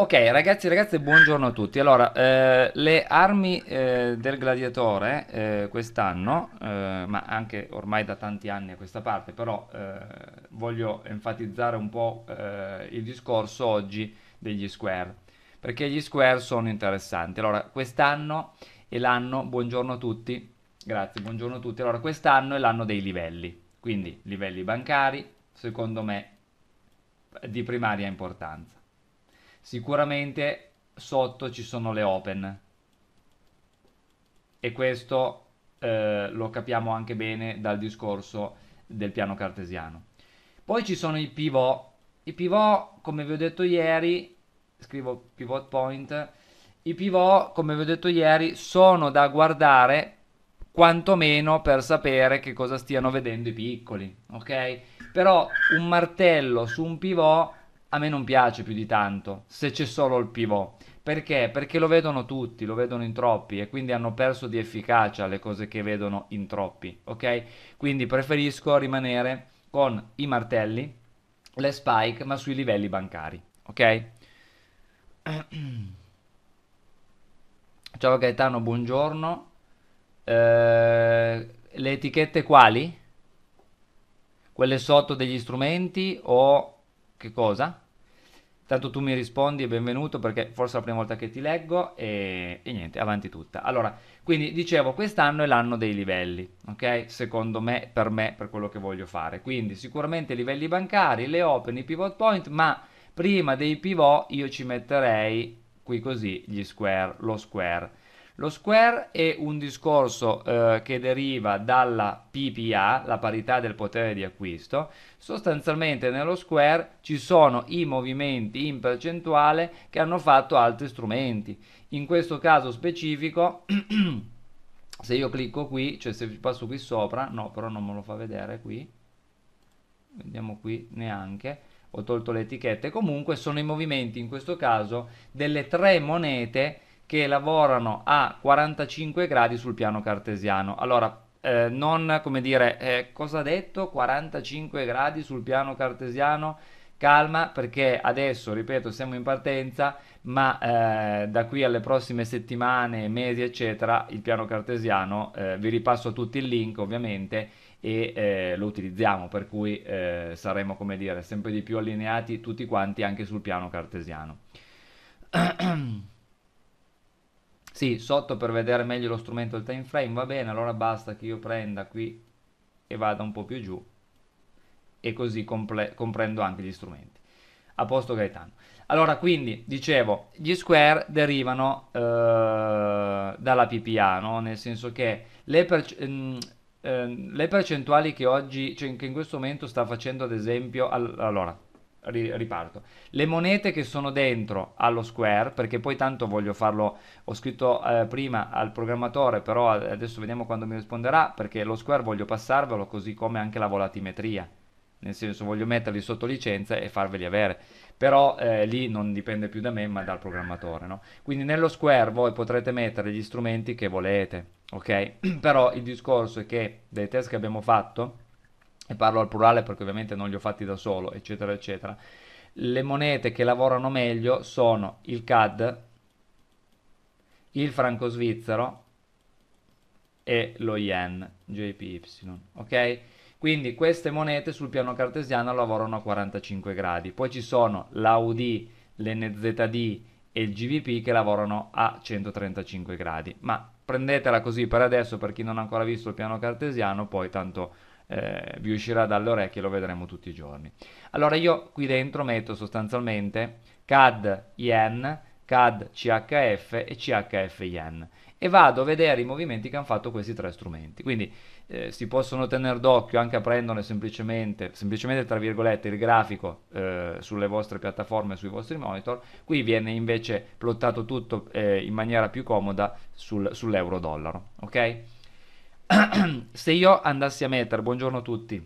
Ok ragazzi e ragazze buongiorno a tutti Allora eh, le armi eh, del gladiatore eh, quest'anno eh, ma anche ormai da tanti anni a questa parte però eh, voglio enfatizzare un po' eh, il discorso oggi degli square perché gli square sono interessanti Allora quest'anno è l'anno buongiorno a tutti grazie buongiorno a tutti Allora quest'anno è l'anno dei livelli quindi livelli bancari secondo me di primaria importanza Sicuramente sotto ci sono le open. E questo eh, lo capiamo anche bene dal discorso del piano cartesiano. Poi ci sono i pivot. I pivot, come vi ho detto ieri, scrivo pivot point, i pivot, come vi ho detto ieri, sono da guardare quantomeno per sapere che cosa stiano vedendo i piccoli, ok? Però un martello su un pivot a me non piace più di tanto se c'è solo il pivot. Perché? Perché lo vedono tutti, lo vedono in troppi e quindi hanno perso di efficacia le cose che vedono in troppi, ok? Quindi preferisco rimanere con i martelli, le spike, ma sui livelli bancari, ok? Ciao Gaetano, buongiorno. Eh, le etichette quali? Quelle sotto degli strumenti o che cosa? Tanto tu mi rispondi e benvenuto perché forse è la prima volta che ti leggo e, e niente, avanti tutta. Allora, quindi dicevo, quest'anno è l'anno dei livelli, ok? Secondo me, per me, per quello che voglio fare. Quindi sicuramente livelli bancari, le open, i pivot point, ma prima dei pivot io ci metterei qui così gli square, lo square lo square è un discorso eh, che deriva dalla PPA, la parità del potere di acquisto. Sostanzialmente nello square ci sono i movimenti in percentuale che hanno fatto altri strumenti. In questo caso specifico, se io clicco qui, cioè se passo qui sopra, no però non me lo fa vedere qui, vediamo qui neanche, ho tolto le etichette, comunque sono i movimenti in questo caso delle tre monete che lavorano a 45 gradi sul piano cartesiano. Allora, eh, non come dire, eh, cosa ha detto? 45 gradi sul piano cartesiano? Calma perché adesso, ripeto, siamo in partenza, ma eh, da qui alle prossime settimane, mesi, eccetera, il piano cartesiano, eh, vi ripasso a tutti il link ovviamente e eh, lo utilizziamo, per cui eh, saremo, come dire, sempre di più allineati tutti quanti anche sul piano cartesiano. Sì, sotto per vedere meglio lo strumento del time frame va bene, allora basta che io prenda qui e vada un po' più giù e così comprendo anche gli strumenti. A posto Gaetano. Allora, quindi, dicevo, gli square derivano eh, dalla PPA, no? nel senso che le, perce mh, mm, eh, le percentuali che oggi, cioè che in questo momento sta facendo ad esempio, all allora, riparto. Le monete che sono dentro allo square, perché poi tanto voglio farlo, ho scritto eh, prima al programmatore, però adesso vediamo quando mi risponderà, perché lo square voglio passarvelo così come anche la volatimetria, nel senso voglio metterli sotto licenza e farveli avere, però eh, lì non dipende più da me ma dal programmatore. No? Quindi nello square voi potrete mettere gli strumenti che volete, ok? però il discorso è che dei test che abbiamo fatto e parlo al plurale perché ovviamente non li ho fatti da solo, eccetera, eccetera. Le monete che lavorano meglio sono il CAD, il franco svizzero e lo yen, JPY, ok? Quindi queste monete sul piano cartesiano lavorano a 45 gradi. Poi ci sono l'AUD, l'NZD e il GVP che lavorano a 135 gradi. Ma prendetela così per adesso per chi non ha ancora visto il piano cartesiano, poi tanto eh, vi uscirà dalle orecchie, lo vedremo tutti i giorni. Allora io qui dentro metto sostanzialmente CAD yen, CAD CHF e CHF yen e vado a vedere i movimenti che hanno fatto questi tre strumenti. Quindi eh, si possono tenere d'occhio anche aprendone semplicemente, semplicemente tra virgolette, il grafico eh, sulle vostre piattaforme, sui vostri monitor. Qui viene invece plottato tutto eh, in maniera più comoda sul, sull'euro-dollaro. Okay? se io andassi a mettere, buongiorno a tutti,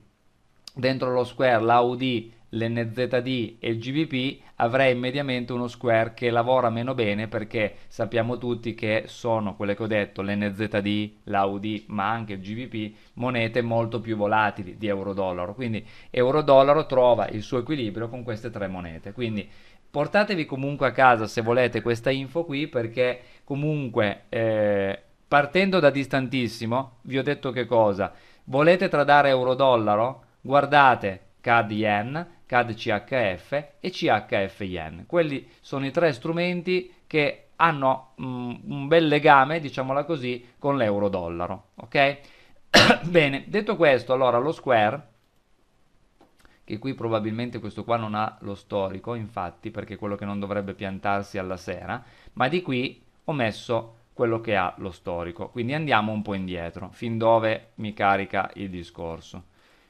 dentro lo square l'Audi, l'NZD e il GBP avrei mediamente uno square che lavora meno bene perché sappiamo tutti che sono quelle che ho detto, l'NZD, l'Audi, ma anche il GBP, monete molto più volatili di euro-dollaro. Quindi euro-dollaro trova il suo equilibrio con queste tre monete. Quindi portatevi comunque a casa se volete questa info qui perché comunque eh, partendo da distantissimo, vi ho detto che cosa? Volete tradare euro-dollaro? Guardate CAD Yen, CAD CHF e CHF Yen. Quelli sono i tre strumenti che hanno mh, mm, un bel legame, diciamola così, con l'euro-dollaro. Ok? Bene, detto questo, allora lo Square che qui probabilmente questo qua non ha lo storico, infatti, perché è quello che non dovrebbe piantarsi alla sera, ma di qui ho messo quello che ha lo storico. Quindi andiamo un po' indietro, fin dove mi carica il discorso.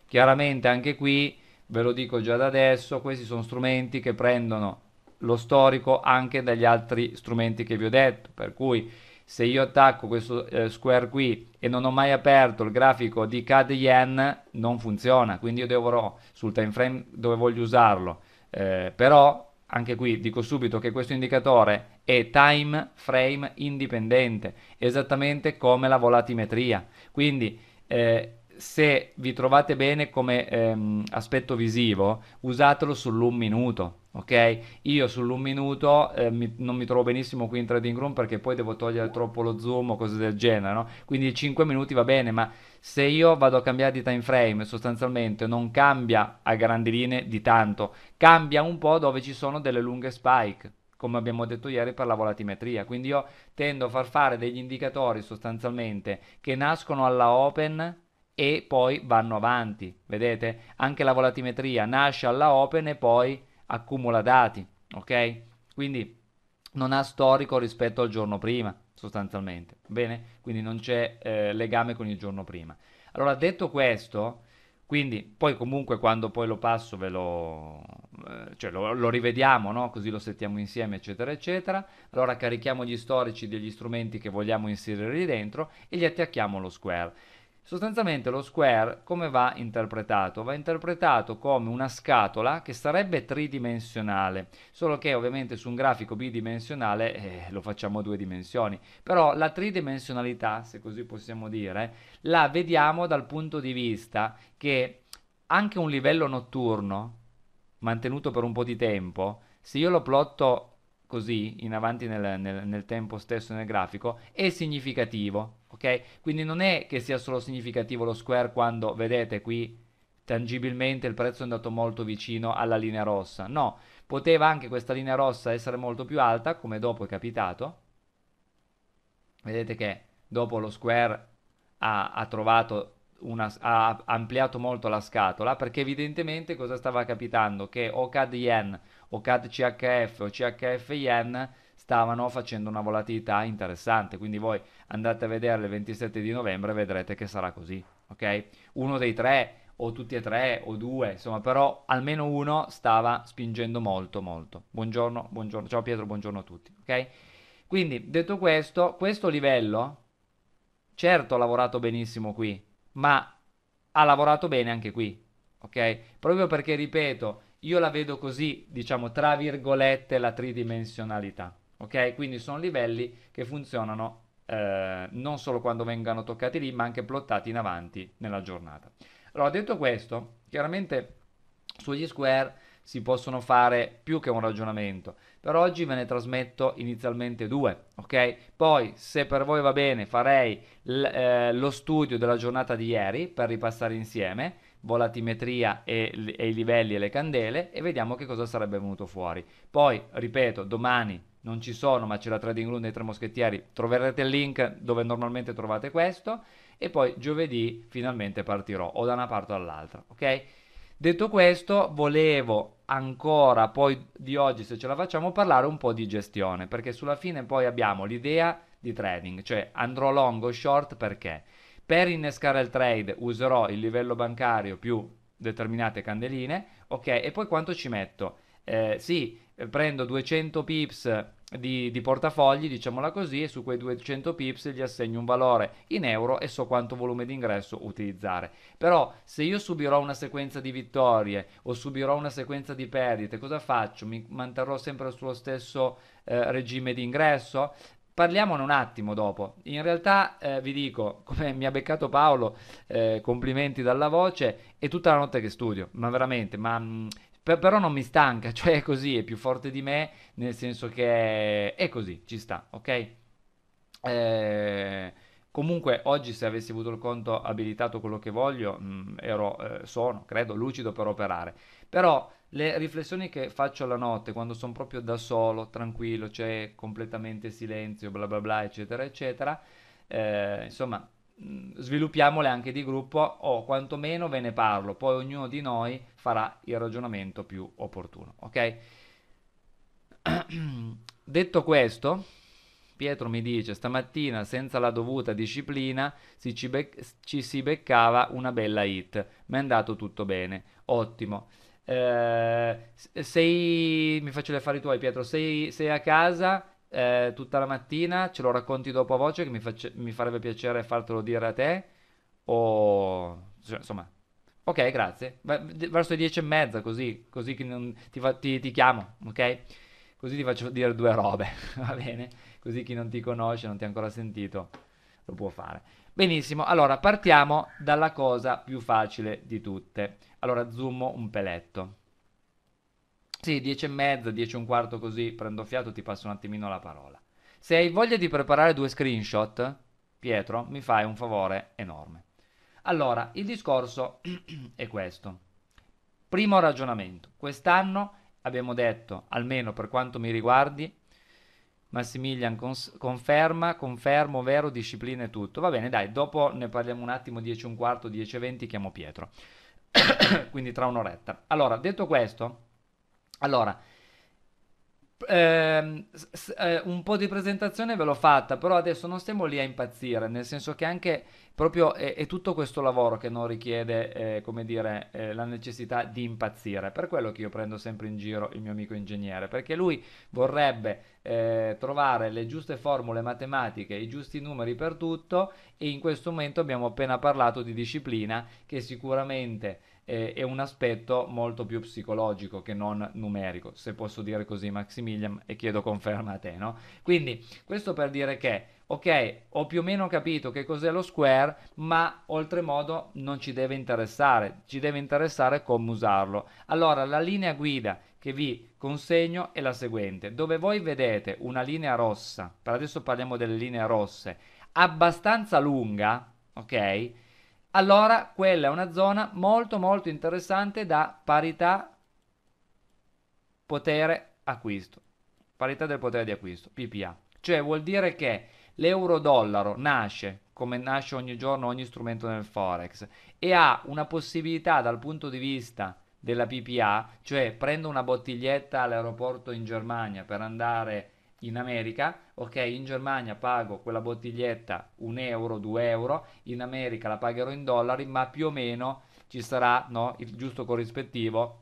Chiaramente anche qui, ve lo dico già da adesso, questi sono strumenti che prendono lo storico anche dagli altri strumenti che vi ho detto, per cui se io attacco questo eh, square qui e non ho mai aperto il grafico di CAD yen non funziona, quindi io dovrò sul time frame dove voglio usarlo, eh, però anche qui dico subito che questo indicatore è time frame indipendente, esattamente come la volatimetria. Quindi eh, se vi trovate bene come ehm, aspetto visivo, usatelo sull'un minuto. Ok, io sull'un minuto eh, mi, non mi trovo benissimo qui in trading room perché poi devo togliere troppo lo zoom o cose del genere. No? Quindi 5 minuti va bene, ma se io vado a cambiare di time frame, sostanzialmente non cambia a grandi linee di tanto, cambia un po' dove ci sono delle lunghe spike come abbiamo detto ieri, per la volatimetria. Quindi io tendo a far fare degli indicatori sostanzialmente che nascono alla open e poi vanno avanti. Vedete? Anche la volatimetria nasce alla open e poi accumula dati, ok? Quindi non ha storico rispetto al giorno prima, sostanzialmente. Bene? Quindi non c'è eh, legame con il giorno prima. Allora, detto questo, quindi poi comunque quando poi lo passo ve lo, eh, cioè lo, lo rivediamo, no? così lo settiamo insieme, eccetera, eccetera. Allora carichiamo gli storici degli strumenti che vogliamo inserire lì dentro e gli attacchiamo lo square. Sostanzialmente lo square come va interpretato? Va interpretato come una scatola che sarebbe tridimensionale, solo che ovviamente su un grafico bidimensionale eh, lo facciamo a due dimensioni, però la tridimensionalità, se così possiamo dire, la vediamo dal punto di vista che anche un livello notturno, mantenuto per un po' di tempo, se io lo plotto così, in avanti nel, nel, nel tempo stesso nel grafico, è significativo ok? Quindi non è che sia solo significativo lo square quando, vedete qui, tangibilmente il prezzo è andato molto vicino alla linea rossa, no, poteva anche questa linea rossa essere molto più alta, come dopo è capitato, vedete che dopo lo square ha, ha trovato una, ha ampliato molto la scatola perché evidentemente cosa stava capitando? Che o CAD Yen o CAD CHF o CHF Yen stavano facendo una volatilità interessante, quindi voi andate a vedere il 27 di novembre e vedrete che sarà così, ok? Uno dei tre o tutti e tre o due, insomma, però almeno uno stava spingendo molto molto. Buongiorno, buongiorno, ciao Pietro, buongiorno a tutti, ok? Quindi, detto questo, questo livello certo ha lavorato benissimo qui, ma ha lavorato bene anche qui, ok? Proprio perché ripeto, io la vedo così, diciamo, tra virgolette, la tridimensionalità ok? Quindi sono livelli che funzionano eh, non solo quando vengano toccati lì, ma anche plottati in avanti nella giornata. Allora, detto questo, chiaramente sugli square si possono fare più che un ragionamento. Per oggi ve ne trasmetto inizialmente due, ok? Poi, se per voi va bene, farei l- eh, lo studio della giornata di ieri per ripassare insieme volatimetria e, e i livelli e le candele e vediamo che cosa sarebbe venuto fuori. Poi, ripeto, domani non ci sono, ma c'è la trading room dei tre moschettieri, troverete il link dove normalmente trovate questo e poi giovedì finalmente partirò o da una parte o dall'altra, ok? Detto questo, volevo ancora poi di oggi, se ce la facciamo, parlare un po' di gestione, perché sulla fine poi abbiamo l'idea di trading, cioè andrò long o short perché? Per innescare il trade userò il livello bancario più determinate candeline, ok? E poi quanto ci metto? Eh, sì, eh, prendo 200 pips di, di, portafogli, diciamola così, e su quei 200 pips gli assegno un valore in euro e so quanto volume di ingresso utilizzare. Però se io subirò una sequenza di vittorie o subirò una sequenza di perdite, cosa faccio? Mi manterrò sempre sullo stesso eh, regime di ingresso? Parliamone un attimo dopo. In realtà eh, vi dico, come mi ha beccato Paolo, eh, complimenti dalla voce, è tutta la notte che studio, ma veramente, ma mh, mm, per, però non mi stanca, cioè è così, è più forte di me, nel senso che è così, ci sta, ok? Eh, comunque oggi se avessi avuto il conto abilitato quello che voglio, mh, mm, ero, eh, sono, credo, lucido per operare. Però le riflessioni che faccio la notte, quando sono proprio da solo, tranquillo, c'è cioè completamente silenzio, bla bla bla, eccetera, eccetera, eh, insomma, Mm, sviluppiamole anche di gruppo o quantomeno ve ne parlo, poi ognuno di noi farà il ragionamento più opportuno, ok? Detto questo, Pietro mi dice stamattina senza la dovuta disciplina si ci, bec- ci, si beccava una bella hit, ma è andato tutto bene, ottimo. Eh, sei, mi faccio gli affari tuoi Pietro, sei, sei a casa eh, tutta la mattina, ce lo racconti dopo a voce che mi, face- mi farebbe piacere fartelo dire a te o cioè, insomma ok grazie verso le dieci e mezza così così che non, ti, fa- ti, ti chiamo ok così ti faccio dire due robe va bene così chi non ti conosce non ti ha ancora sentito lo può fare benissimo allora partiamo dalla cosa più facile di tutte allora zoom un peletto sì, 10 e mezza, 10 e un quarto così, prendo fiato, ti passo un attimino la parola. Se hai voglia di preparare due screenshot, Pietro, mi fai un favore enorme. Allora, il discorso è questo. Primo ragionamento. Quest'anno abbiamo detto, almeno per quanto mi riguardi, Massimilian cons- conferma, confermo, vero, disciplina e tutto. Va bene, dai, dopo ne parliamo un attimo, 10 e un quarto, 10 e 20, chiamo Pietro. Quindi tra un'oretta. Allora, detto questo, allora, ehm, s- eh, un po' di presentazione ve l'ho fatta, però adesso non stiamo lì a impazzire, nel senso che anche proprio è, è tutto questo lavoro che non richiede, eh, come dire, eh, la necessità di impazzire. Per quello che io prendo sempre in giro il mio amico ingegnere, perché lui vorrebbe eh, trovare le giuste formule matematiche, i giusti numeri per tutto e in questo momento abbiamo appena parlato di disciplina che sicuramente eh, è un aspetto molto più psicologico che non numerico, se posso dire così Maximilian, e chiedo conferma a te, no? Quindi questo per dire che ok, ho più o meno capito che cos'è lo square, ma oltremodo non ci deve interessare, ci deve interessare come usarlo. Allora, la linea guida che vi consegno è la seguente, dove voi vedete una linea rossa, per adesso parliamo delle linee rosse, abbastanza lunga, ok? allora quella è una zona molto molto interessante da parità potere acquisto, parità del potere di acquisto, PPA. Cioè vuol dire che l'euro-dollaro nasce come nasce ogni giorno ogni strumento nel forex e ha una possibilità dal punto di vista della PPA, cioè prendo una bottiglietta all'aeroporto in Germania per andare in America, ok in Germania pago quella bottiglietta 1 euro, 2 euro, in America la pagherò in dollari, ma più o meno ci sarà no, il giusto corrispettivo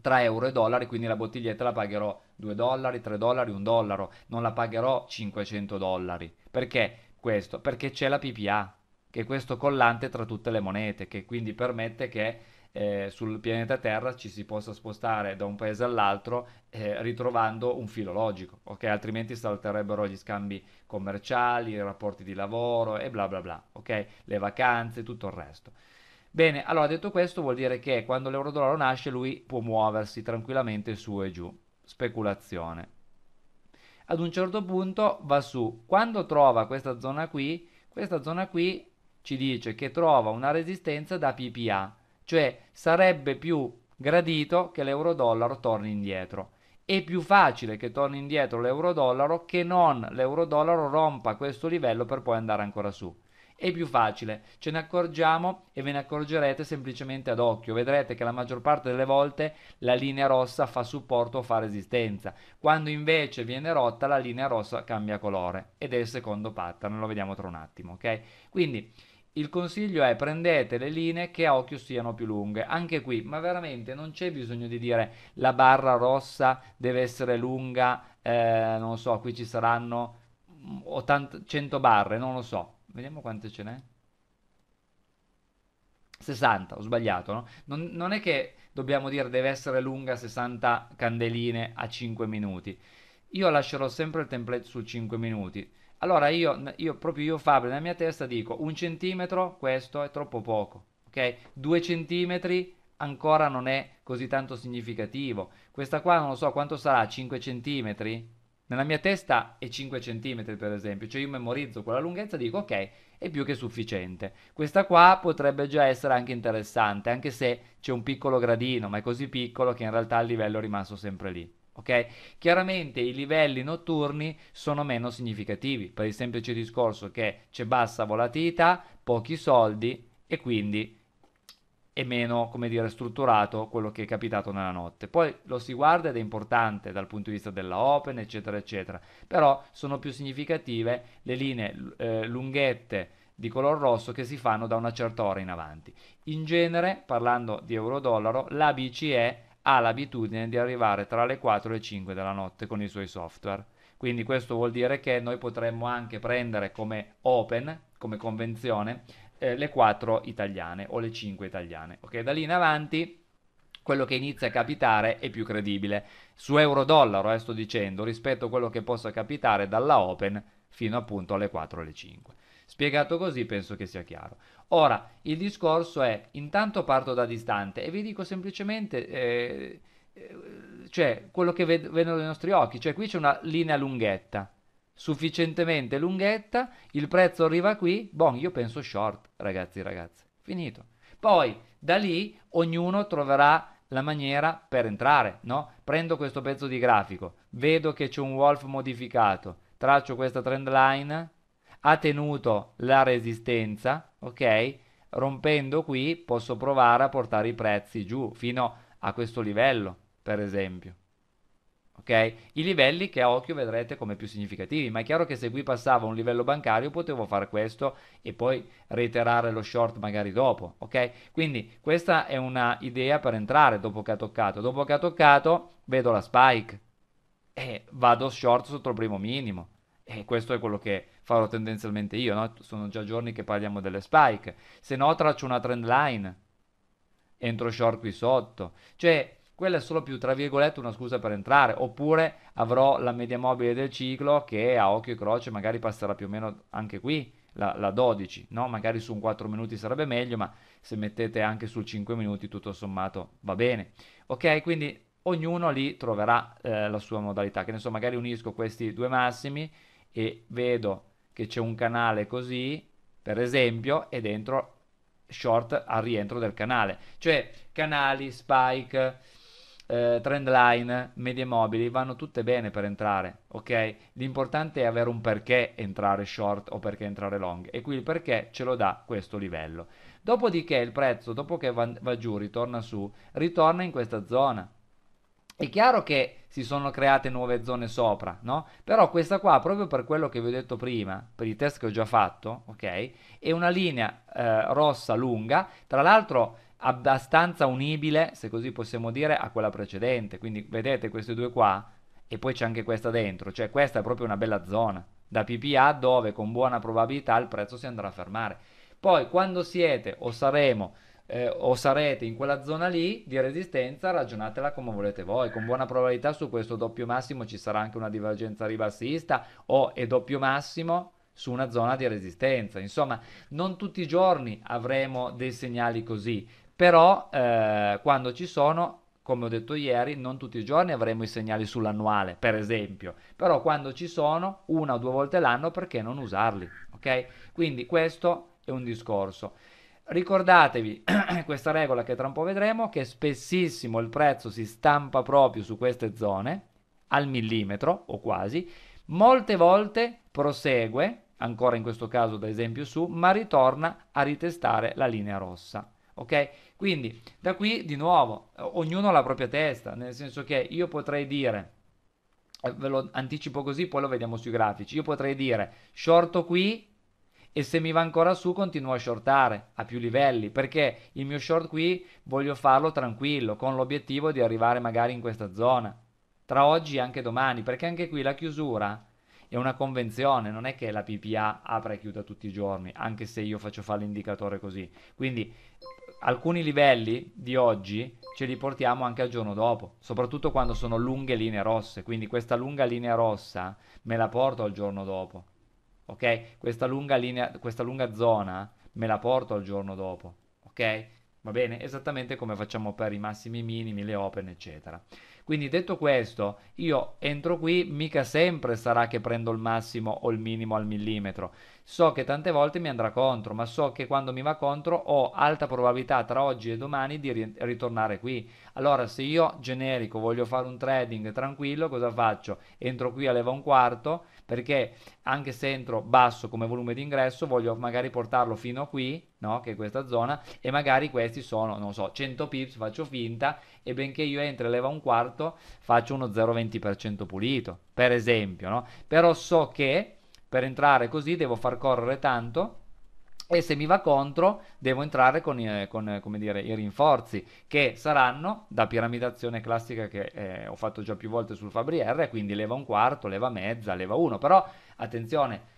tra euro e dollari, quindi la bottiglietta la pagherò 2 dollari, 3 dollari, 1 dollaro, non la pagherò 500 dollari. Perché questo? Perché c'è la PPA, che è questo collante tra tutte le monete, che quindi permette che eh, sul pianeta Terra ci si possa spostare da un paese all'altro eh, ritrovando un filo logico, ok? Altrimenti salterebbero gli scambi commerciali, i rapporti di lavoro e bla bla bla, ok? Le vacanze, tutto il resto. Bene, allora detto questo vuol dire che quando l'euro-dollaro nasce lui può muoversi tranquillamente su e giù. Speculazione. Ad un certo punto va su. Quando trova questa zona qui, questa zona qui ci dice che trova una resistenza da PPA. Cioè sarebbe più gradito che l'euro-dollaro torni indietro. È più facile che torni indietro l'euro-dollaro che non l'euro-dollaro rompa questo livello per poi andare ancora su è più facile. Ce ne accorgiamo e ve ne accorgerete semplicemente ad occhio. Vedrete che la maggior parte delle volte la linea rossa fa supporto o fa resistenza. Quando invece viene rotta, la linea rossa cambia colore ed è il secondo pattern. Lo vediamo tra un attimo, ok? Quindi il consiglio è prendete le linee che a occhio siano più lunghe, anche qui, ma veramente non c'è bisogno di dire la barra rossa deve essere lunga, eh, non so, qui ci saranno 80, 100 barre, non lo so, vediamo quante ce n'è. 60, ho sbagliato, no? non, non è che dobbiamo dire deve essere lunga 60 candeline a 5 minuti. Io lascerò sempre il template su 5 minuti. Allora io, io proprio io Fabio nella mia testa dico un centimetro questo è troppo poco, ok? Due centimetri ancora non è così tanto significativo. Questa qua non lo so quanto sarà, 5 centimetri? Nella mia testa è 5 centimetri per esempio, cioè io memorizzo quella lunghezza e dico ok, è più che sufficiente. Questa qua potrebbe già essere anche interessante, anche se c'è un piccolo gradino, ma è così piccolo che in realtà il livello è rimasto sempre lì ok? Chiaramente i livelli notturni sono meno significativi per il semplice discorso che c'è bassa volatilità, pochi soldi e quindi è meno, come dire, strutturato quello che è capitato nella notte. Poi lo si guarda ed è importante dal punto di vista della open, eccetera, eccetera, però sono più significative le linee eh, lunghette di color rosso che si fanno da una certa ora in avanti. In genere, parlando di euro-dollaro, la BCE ha l'abitudine di arrivare tra le 4 e le 5 della notte con i suoi software. Quindi questo vuol dire che noi potremmo anche prendere come open, come convenzione, eh, le 4 italiane o le 5 italiane. Ok, da lì in avanti quello che inizia a capitare è più credibile. Su euro-dollaro, eh, sto dicendo, rispetto a quello che possa capitare dalla open fino appunto alle 4 o alle 5. Spiegato così penso che sia chiaro. Ora, il discorso è, intanto parto da distante e vi dico semplicemente... Eh, eh, cioè quello che ved- vedono i nostri occhi, cioè qui c'è una linea lunghetta, sufficientemente lunghetta, il prezzo arriva qui, boh, io penso short, ragazzi, ragazze, finito. Poi da lì ognuno troverà la maniera per entrare, no? Prendo questo pezzo di grafico, vedo che c'è un Wolf modificato, traccio questa trend line ha tenuto la resistenza, ok? Rompendo qui posso provare a portare i prezzi giù fino a questo livello, per esempio. Ok? I livelli che a occhio vedrete come più significativi, ma è chiaro che se qui passava un livello bancario potevo fare questo e poi reiterare lo short magari dopo, ok? Quindi questa è una idea per entrare dopo che ha toccato. Dopo che ha toccato vedo la spike e vado short sotto il primo minimo e questo è quello che farò tendenzialmente io, no? sono già giorni che parliamo delle spike, se no traccio una trend line, entro short qui sotto, cioè quella è solo più tra virgolette una scusa per entrare, oppure avrò la media mobile del ciclo che a occhio e croce magari passerà più o meno anche qui, la, la 12, no? magari su un 4 minuti sarebbe meglio, ma se mettete anche sul 5 minuti tutto sommato va bene, ok? Quindi ognuno lì troverà eh, la sua modalità, che ne so, magari unisco questi due massimi, e vedo che c'è un canale così, per esempio, e dentro short al rientro del canale. Cioè canali, spike, eh, trend line, medie mobili vanno tutte bene per entrare, ok? L'importante è avere un perché entrare short o perché entrare long e qui il perché ce lo dà questo livello. Dopodiché il prezzo, dopo che va, va giù, ritorna su, ritorna in questa zona è chiaro che si sono create nuove zone sopra, no? Però questa qua, proprio per quello che vi ho detto prima, per i test che ho già fatto, ok? È una linea eh, rossa lunga, tra l'altro abbastanza unibile, se così possiamo dire, a quella precedente. Quindi vedete queste due qua e poi c'è anche questa dentro, cioè questa è proprio una bella zona da PPA dove con buona probabilità il prezzo si andrà a fermare. Poi quando siete o saremo eh, o sarete in quella zona lì di resistenza, ragionatela come volete voi. Con buona probabilità su questo doppio massimo ci sarà anche una divergenza ribassista o è doppio massimo su una zona di resistenza. Insomma, non tutti i giorni avremo dei segnali così, però eh, quando ci sono come ho detto ieri, non tutti i giorni avremo i segnali sull'annuale, per esempio, però quando ci sono, una o due volte l'anno, perché non usarli? Ok? Quindi questo è un discorso. Ricordatevi questa regola che tra un po' vedremo, che spessissimo il prezzo si stampa proprio su queste zone, al millimetro o quasi, molte volte prosegue, ancora in questo caso da esempio su, ma ritorna a ritestare la linea rossa. Ok? Quindi da qui di nuovo ognuno ha la propria testa, nel senso che io potrei dire, eh, ve lo anticipo così, poi lo vediamo sui grafici, io potrei dire shorto qui e se mi va ancora su continuo a shortare a più livelli perché il mio short qui voglio farlo tranquillo con l'obiettivo di arrivare magari in questa zona tra oggi e anche domani perché anche qui la chiusura è una convenzione, non è che la PPA apre e chiuda tutti i giorni, anche se io faccio fare l'indicatore così. Quindi alcuni livelli di oggi ce li portiamo anche al giorno dopo, soprattutto quando sono lunghe linee rosse, quindi questa lunga linea rossa me la porto al giorno dopo ok? Questa lunga linea, questa lunga zona me la porto al giorno dopo, ok? Va bene? Esattamente come facciamo per i massimi minimi, le open, eccetera. Quindi detto questo, io entro qui, mica sempre sarà che prendo il massimo o il minimo al millimetro. So che tante volte mi andrà contro, ma so che quando mi va contro ho alta probabilità tra oggi e domani di ritornare qui. Allora se io generico voglio fare un trading tranquillo, cosa faccio? Entro qui a leva un quarto, perché anche se entro basso come volume di ingresso voglio magari portarlo fino a qui no? che è questa zona e magari questi sono non so 100 pips faccio finta e benché io entri e leva un quarto faccio uno 0,20% pulito per esempio no? però so che per entrare così devo far correre tanto e se mi va contro devo entrare con, eh, con eh, dire, i rinforzi che saranno da piramidazione classica che eh, ho fatto già più volte sul Fabri R, quindi leva un quarto, leva mezza, leva uno, però attenzione,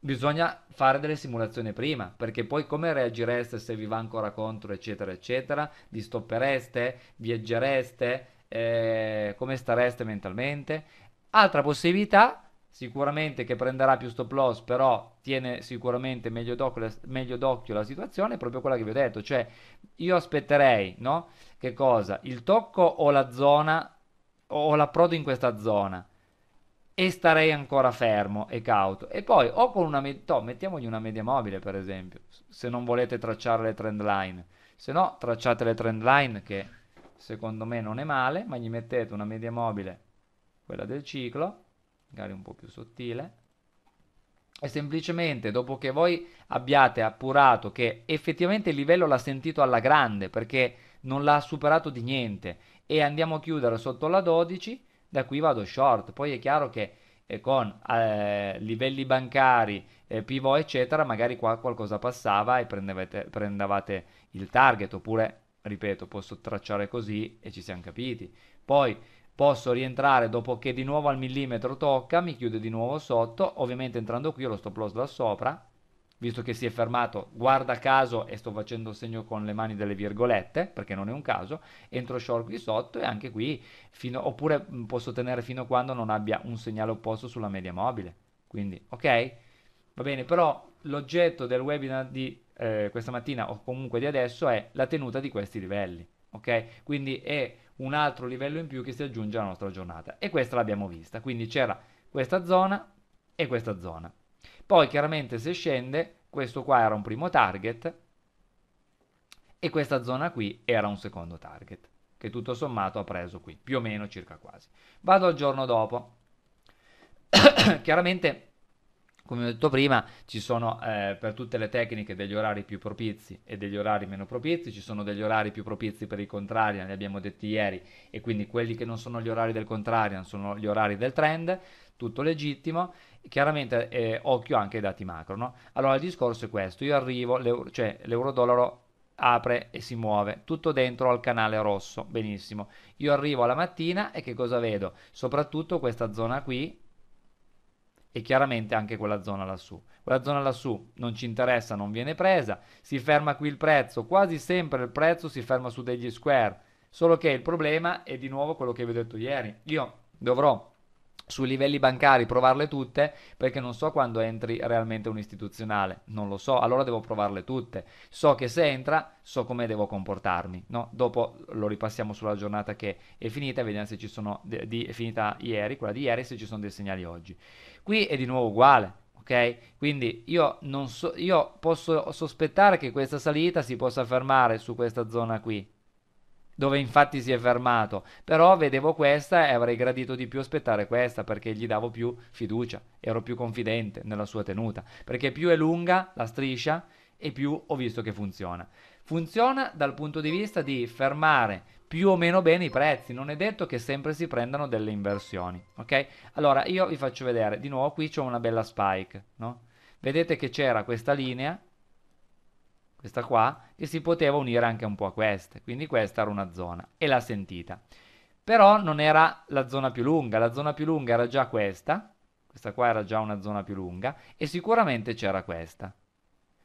bisogna fare delle simulazioni prima, perché poi come reagireste se vi va ancora contro, eccetera, eccetera, vi stoppereste, viaggereste, eh, come stareste mentalmente. Altra possibilità sicuramente che prenderà più stop loss, però tiene sicuramente meglio d'occhio, meglio d'occhio la situazione, proprio quella che vi ho detto, cioè io aspetterei, no? Che cosa? Il tocco o la zona o l'approdo in questa zona e starei ancora fermo e cauto. E poi o con una med- to, mettiamogli una media mobile, per esempio, se non volete tracciare le trend line. Se no, tracciate le trend line che secondo me non è male, ma gli mettete una media mobile, quella del ciclo magari un po' più sottile, è semplicemente dopo che voi abbiate appurato che effettivamente il livello l'ha sentito alla grande perché non l'ha superato di niente e andiamo a chiudere sotto la 12, da qui vado short, poi è chiaro che eh, con eh, livelli bancari, eh, pivot, eccetera, magari qua qualcosa passava e prendevate il target, oppure, ripeto, posso tracciare così e ci siamo capiti. Poi posso rientrare dopo che di nuovo al millimetro tocca, mi chiude di nuovo sotto, ovviamente entrando qui ho lo stop loss da sopra, visto che si è fermato, guarda caso, e sto facendo segno con le mani delle virgolette, perché non è un caso, entro short qui sotto e anche qui, fino, oppure mm, posso tenere fino a quando non abbia un segnale opposto sulla media mobile, quindi ok? Va bene, però l'oggetto del webinar di eh, questa mattina o comunque di adesso è la tenuta di questi livelli, ok? Quindi è un altro livello in più che si aggiunge alla nostra giornata. E questa l'abbiamo vista, quindi c'era questa zona e questa zona. Poi chiaramente se scende, questo qua era un primo target e questa zona qui era un secondo target, che tutto sommato ha preso qui, più o meno circa quasi. Vado al giorno dopo. chiaramente come ho detto prima, ci sono eh, per tutte le tecniche degli orari più propizi e degli orari meno propizi, ci sono degli orari più propizi per il contrarian, li abbiamo detti ieri, e quindi quelli che non sono gli orari del contrarian sono gli orari del trend, tutto legittimo. Chiaramente eh, occhio anche ai dati macro. No? Allora il discorso è questo, io arrivo, l'euro, cioè l'euro-dollaro apre e si muove, tutto dentro al canale rosso, benissimo. Io arrivo alla mattina e che cosa vedo? Soprattutto questa zona qui, e chiaramente anche quella zona lassù. Quella zona lassù non ci interessa, non viene presa, si ferma qui il prezzo, quasi sempre il prezzo si ferma su degli square, solo che il problema è di nuovo quello che vi ho detto ieri. Io dovrò sui livelli bancari provarle tutte perché non so quando entri realmente un istituzionale, non lo so, allora devo provarle tutte. So che se entra so come devo comportarmi, no? Dopo lo ripassiamo sulla giornata che è finita, vediamo se ci sono di, di, è finita ieri, quella di ieri se ci sono dei segnali oggi. Qui è di nuovo uguale, ok? Quindi io non so io posso sospettare che questa salita si possa fermare su questa zona qui, dove infatti si è fermato. Però vedevo questa e avrei gradito di più aspettare questa perché gli davo più fiducia, ero più confidente nella sua tenuta, perché più è lunga la striscia e più ho visto che funziona. Funziona dal punto di vista di fermare più o meno bene i prezzi, non è detto che sempre si prendano delle inversioni, ok? Allora io vi faccio vedere, di nuovo qui c'è una bella spike, no? Vedete che c'era questa linea questa qua, che si poteva unire anche un po' a queste, quindi questa era una zona e l'ha sentita. Però non era la zona più lunga, la zona più lunga era già questa, questa qua era già una zona più lunga e sicuramente c'era questa.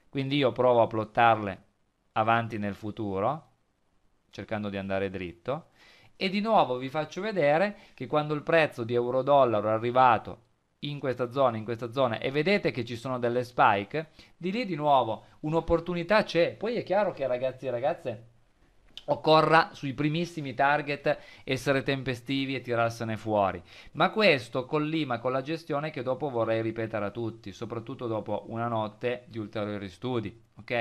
Quindi io provo a plottarle avanti nel futuro, cercando di andare dritto, e di nuovo vi faccio vedere che quando il prezzo di euro-dollaro è arrivato in questa zona, in questa zona e vedete che ci sono delle spike, di lì di nuovo un'opportunità c'è. Poi è chiaro che ragazzi e ragazze occorra sui primissimi target essere tempestivi e tirarsene fuori. Ma questo collima con la gestione che dopo vorrei ripetere a tutti, soprattutto dopo una notte di ulteriori studi, ok?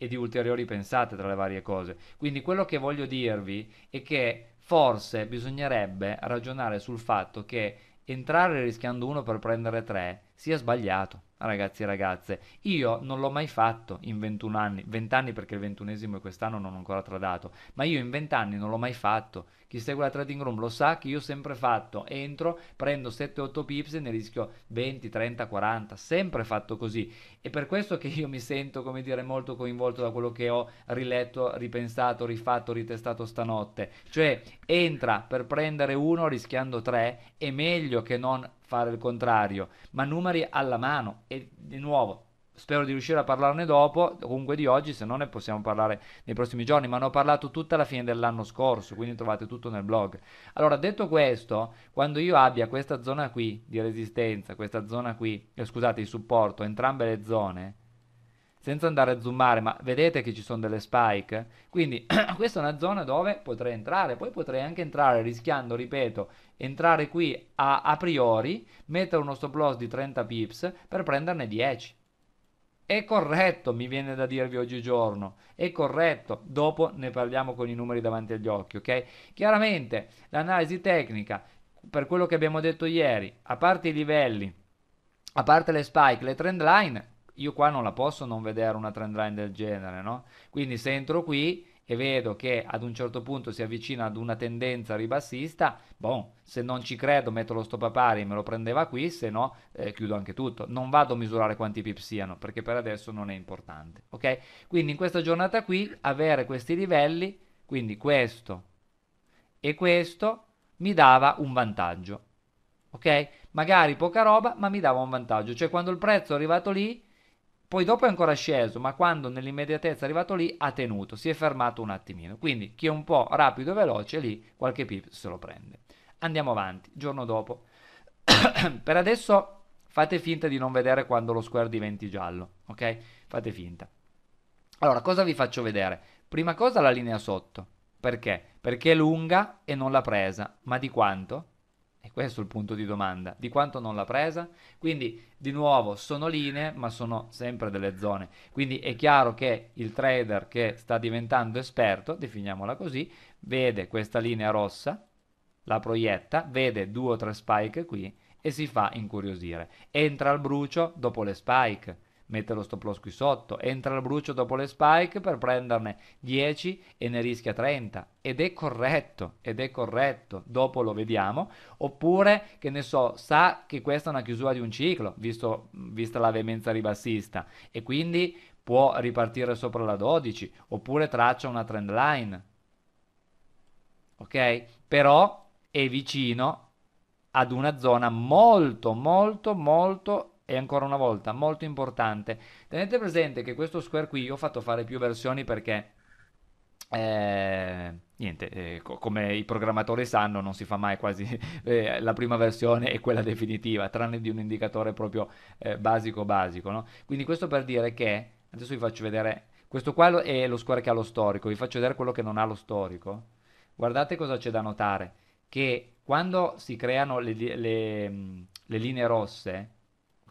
E di ulteriori pensate tra le varie cose. Quindi quello che voglio dirvi è che forse bisognerebbe ragionare sul fatto che entrare rischiando uno per prendere tre sia sbagliato. Ragazzi e ragazze, io non l'ho mai fatto in 21 anni, 20 anni perché il 21esimo è quest'anno non ho ancora tradato, ma io in 20 anni non l'ho mai fatto. Chi segue la trading room lo sa che io ho sempre fatto, entro, prendo 7-8 pips e ne rischio 20, 30, 40, sempre fatto così. E per questo che io mi sento, come dire, molto coinvolto da quello che ho riletto, ripensato, rifatto, ritestato stanotte. Cioè, entra per prendere uno rischiando 3, è meglio che non fare il contrario, ma numeri alla mano e di nuovo spero di riuscire a parlarne dopo, comunque di oggi, se no ne possiamo parlare nei prossimi giorni, ma ne ho parlato tutta la fine dell'anno scorso, quindi trovate tutto nel blog. Allora, detto questo, quando io abbia questa zona qui di resistenza, questa zona qui, eh, scusate, di supporto, entrambe le zone, senza andare a zoomare, ma vedete che ci sono delle spike, quindi questa è una zona dove potrei entrare, poi potrei anche entrare rischiando, ripeto, entrare qui a, a priori, mettere uno stop loss di 30 pips per prenderne 10. È corretto, mi viene da dirvi oggigiorno, è corretto, dopo ne parliamo con i numeri davanti agli occhi, ok? Chiaramente l'analisi tecnica, per quello che abbiamo detto ieri, a parte i livelli, a parte le spike, le trend line, io qua non la posso non vedere una trend line del genere, no? Quindi se entro qui e vedo che ad un certo punto si avvicina ad una tendenza ribassista, boh, se non ci credo metto lo stop a pari e me lo prendeva qui, se no eh, chiudo anche tutto. Non vado a misurare quanti pip siano, perché per adesso non è importante, ok? Quindi in questa giornata qui avere questi livelli, quindi questo e questo, mi dava un vantaggio, ok? Magari poca roba, ma mi dava un vantaggio, cioè quando il prezzo è arrivato lì poi dopo è ancora sceso, ma quando nell'immediatezza è arrivato lì ha tenuto, si è fermato un attimino. Quindi chi è un po' rapido e veloce lì qualche pip se lo prende. Andiamo avanti, giorno dopo. per adesso fate finta di non vedere quando lo square diventi giallo, ok? Fate finta. Allora, cosa vi faccio vedere? Prima cosa la linea sotto. Perché? Perché è lunga e non l'ha presa. Ma di quanto? E questo è il punto di domanda, di quanto non l'ha presa? Quindi di nuovo sono linee, ma sono sempre delle zone. Quindi è chiaro che il trader che sta diventando esperto, definiamola così, vede questa linea rossa, la proietta, vede due o tre spike qui e si fa incuriosire. Entra al brucio dopo le spike mette lo stop loss qui sotto, entra al brucio dopo le spike per prenderne 10 e ne rischia 30 ed è corretto, ed è corretto, dopo lo vediamo, oppure che ne so, sa che questa è una chiusura di un ciclo, visto, vista la veemenza ribassista e quindi può ripartire sopra la 12 oppure traccia una trend line. Ok? Però è vicino ad una zona molto molto molto è ancora una volta molto importante. Tenete presente che questo square qui ho fatto fare più versioni perché eh, niente, eh, co- come i programmatori sanno, non si fa mai quasi eh, la prima versione e quella definitiva, tranne di un indicatore proprio eh, basico basico. No? Quindi questo per dire che adesso vi faccio vedere. Questo qua è lo square che ha lo storico, vi faccio vedere quello che non ha lo storico. Guardate cosa c'è da notare, che quando si creano le, le, le linee rosse,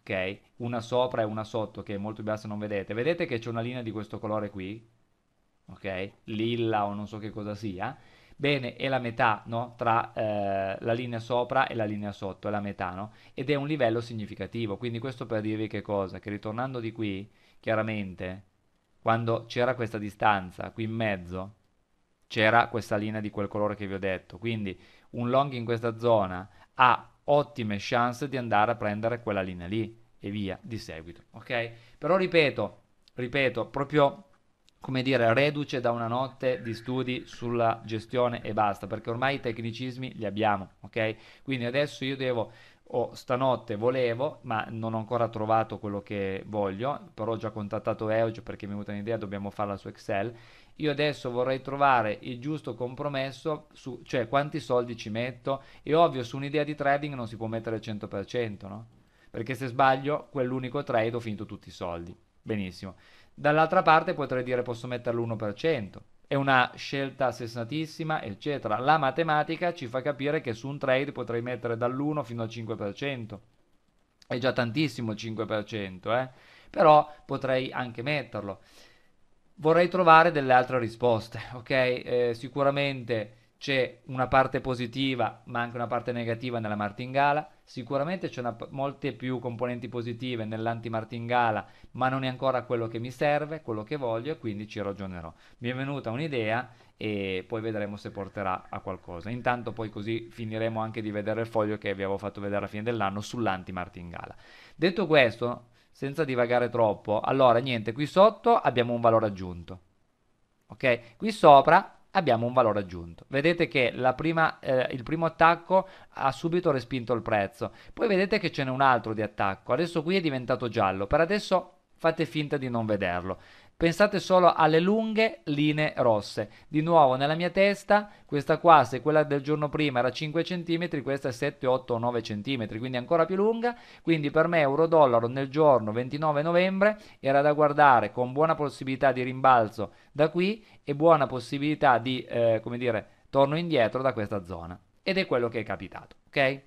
ok? Una sopra e una sotto, che è molto bassa non vedete. Vedete che c'è una linea di questo colore qui? Ok? Lilla o non so che cosa sia. Bene, è la metà, no? Tra eh, la linea sopra e la linea sotto, è la metà, no? Ed è un livello significativo, quindi questo per dirvi che cosa? Che ritornando di qui, chiaramente, quando c'era questa distanza qui in mezzo, c'era questa linea di quel colore che vi ho detto. Quindi un long in questa zona ha ottime chance di andare a prendere quella linea lì e via di seguito, ok? Però ripeto, ripeto, proprio come dire, reduce da una notte di studi sulla gestione e basta, perché ormai i tecnicismi li abbiamo, ok? Quindi adesso io devo o stanotte volevo, ma non ho ancora trovato quello che voglio, però ho già contattato Euge perché mi è venuta un'idea, dobbiamo farla su Excel io adesso vorrei trovare il giusto compromesso su, cioè quanti soldi ci metto. È ovvio, su un'idea di trading non si può mettere il 100%, no? Perché se sbaglio, quell'unico trade ho finito tutti i soldi. Benissimo. Dall'altra parte potrei dire posso mettere l'1%. È una scelta sensatissima, eccetera. La matematica ci fa capire che su un trade potrei mettere dall'1 fino al 5%. È già tantissimo il 5%, eh? però potrei anche metterlo vorrei trovare delle altre risposte, ok? Eh, sicuramente c'è una parte positiva, ma anche una parte negativa nella martingala. Sicuramente c'è una, molte più componenti positive nell'anti-martingala, ma non è ancora quello che mi serve, quello che voglio e quindi ci ragionerò. Mi è venuta un'idea e poi vedremo se porterà a qualcosa. Intanto poi così finiremo anche di vedere il foglio che vi avevo fatto vedere alla fine dell'anno sull'anti-martingala. Detto questo, senza divagare troppo. Allora, niente, qui sotto abbiamo un valore aggiunto. Ok? Qui sopra abbiamo un valore aggiunto. Vedete che prima, eh, il primo attacco ha subito respinto il prezzo. Poi vedete che ce n'è un altro di attacco. Adesso qui è diventato giallo. Per adesso fate finta di non vederlo. Pensate solo alle lunghe linee rosse. Di nuovo nella mia testa, questa qua, se quella del giorno prima era 5 cm, questa è 7, 8 9 cm, quindi ancora più lunga. Quindi per me euro-dollaro nel giorno 29 novembre era da guardare con buona possibilità di rimbalzo da qui e buona possibilità di, eh, come dire, torno indietro da questa zona. Ed è quello che è capitato, ok?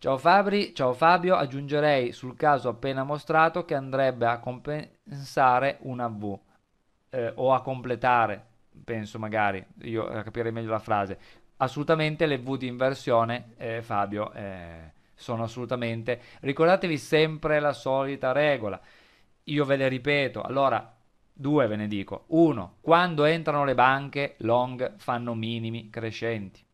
Ciao Fabri, ciao Fabio, aggiungerei sul caso appena mostrato che andrebbe a compensare pensare una V eh, o a completare, penso magari, io eh, capirei meglio la frase. Assolutamente le V di inversione, eh, Fabio, eh, sono assolutamente... Ricordatevi sempre la solita regola. Io ve le ripeto, allora due ve ne dico. Uno, quando entrano le banche, long fanno minimi crescenti